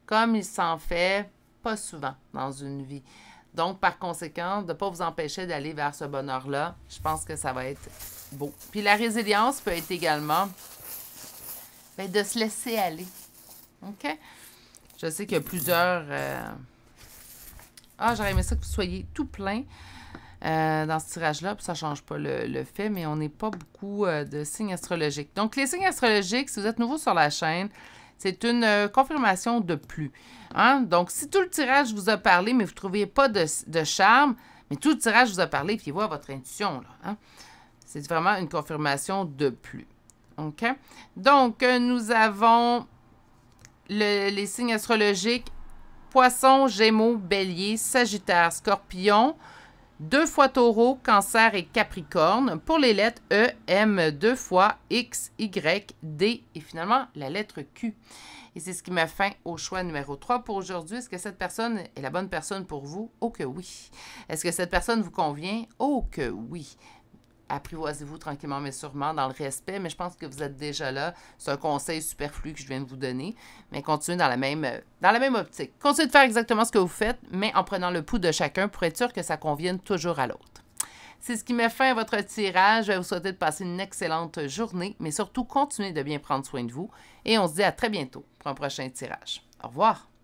Comme il s'en fait pas souvent dans une vie. Donc, par conséquent, de ne pas vous empêcher d'aller vers ce bonheur-là, je pense que ça va être beau. Puis la résilience peut être également ben, de se laisser aller. OK? Je sais qu'il y a plusieurs. Euh, ah, j'aurais aimé ça que vous soyez tout plein. Euh, dans ce tirage-là, puis ça ne change pas le, fait, mais on n'est pas beaucoup euh, de signes astrologiques. Donc, les signes astrologiques, si vous êtes nouveau sur la chaîne, c'est une euh, confirmation de plus. Hein? Donc, si tout le tirage vous a parlé, mais vous ne trouviez pas de, charme, mais tout le tirage vous a parlé, puis voit votre intuition. Hein? C'est vraiment une confirmation de plus. OK? Donc, nous avons les signes astrologiques Poisson, Gémeaux, Bélier, Sagittaire, Scorpion, deux fois taureau, cancer et capricorne. Pour les lettres E, M deux fois, X, Y, D et finalement la lettre Q. Et c'est ce qui m'a fait au choix numéro 3 pour aujourd'hui. Est-ce que cette personne est la bonne personne pour vous? Oh que oui. Est-ce que cette personne vous convient? Oh que oui apprivoisez-vous tranquillement mais sûrement dans le respect, mais je pense que vous êtes déjà là. C'est un conseil superflu que je viens de vous donner, mais continuez dans la même, euh, dans la même optique. Continuez de faire exactement ce que vous faites, mais en prenant le pouls de chacun pour être sûr que ça convienne toujours à l'autre. C'est ce qui met fin à votre tirage. Je vais vous souhaiter de passer une excellente journée, mais surtout continuez de bien prendre soin de vous et on se dit à très bientôt pour un prochain tirage. Au revoir.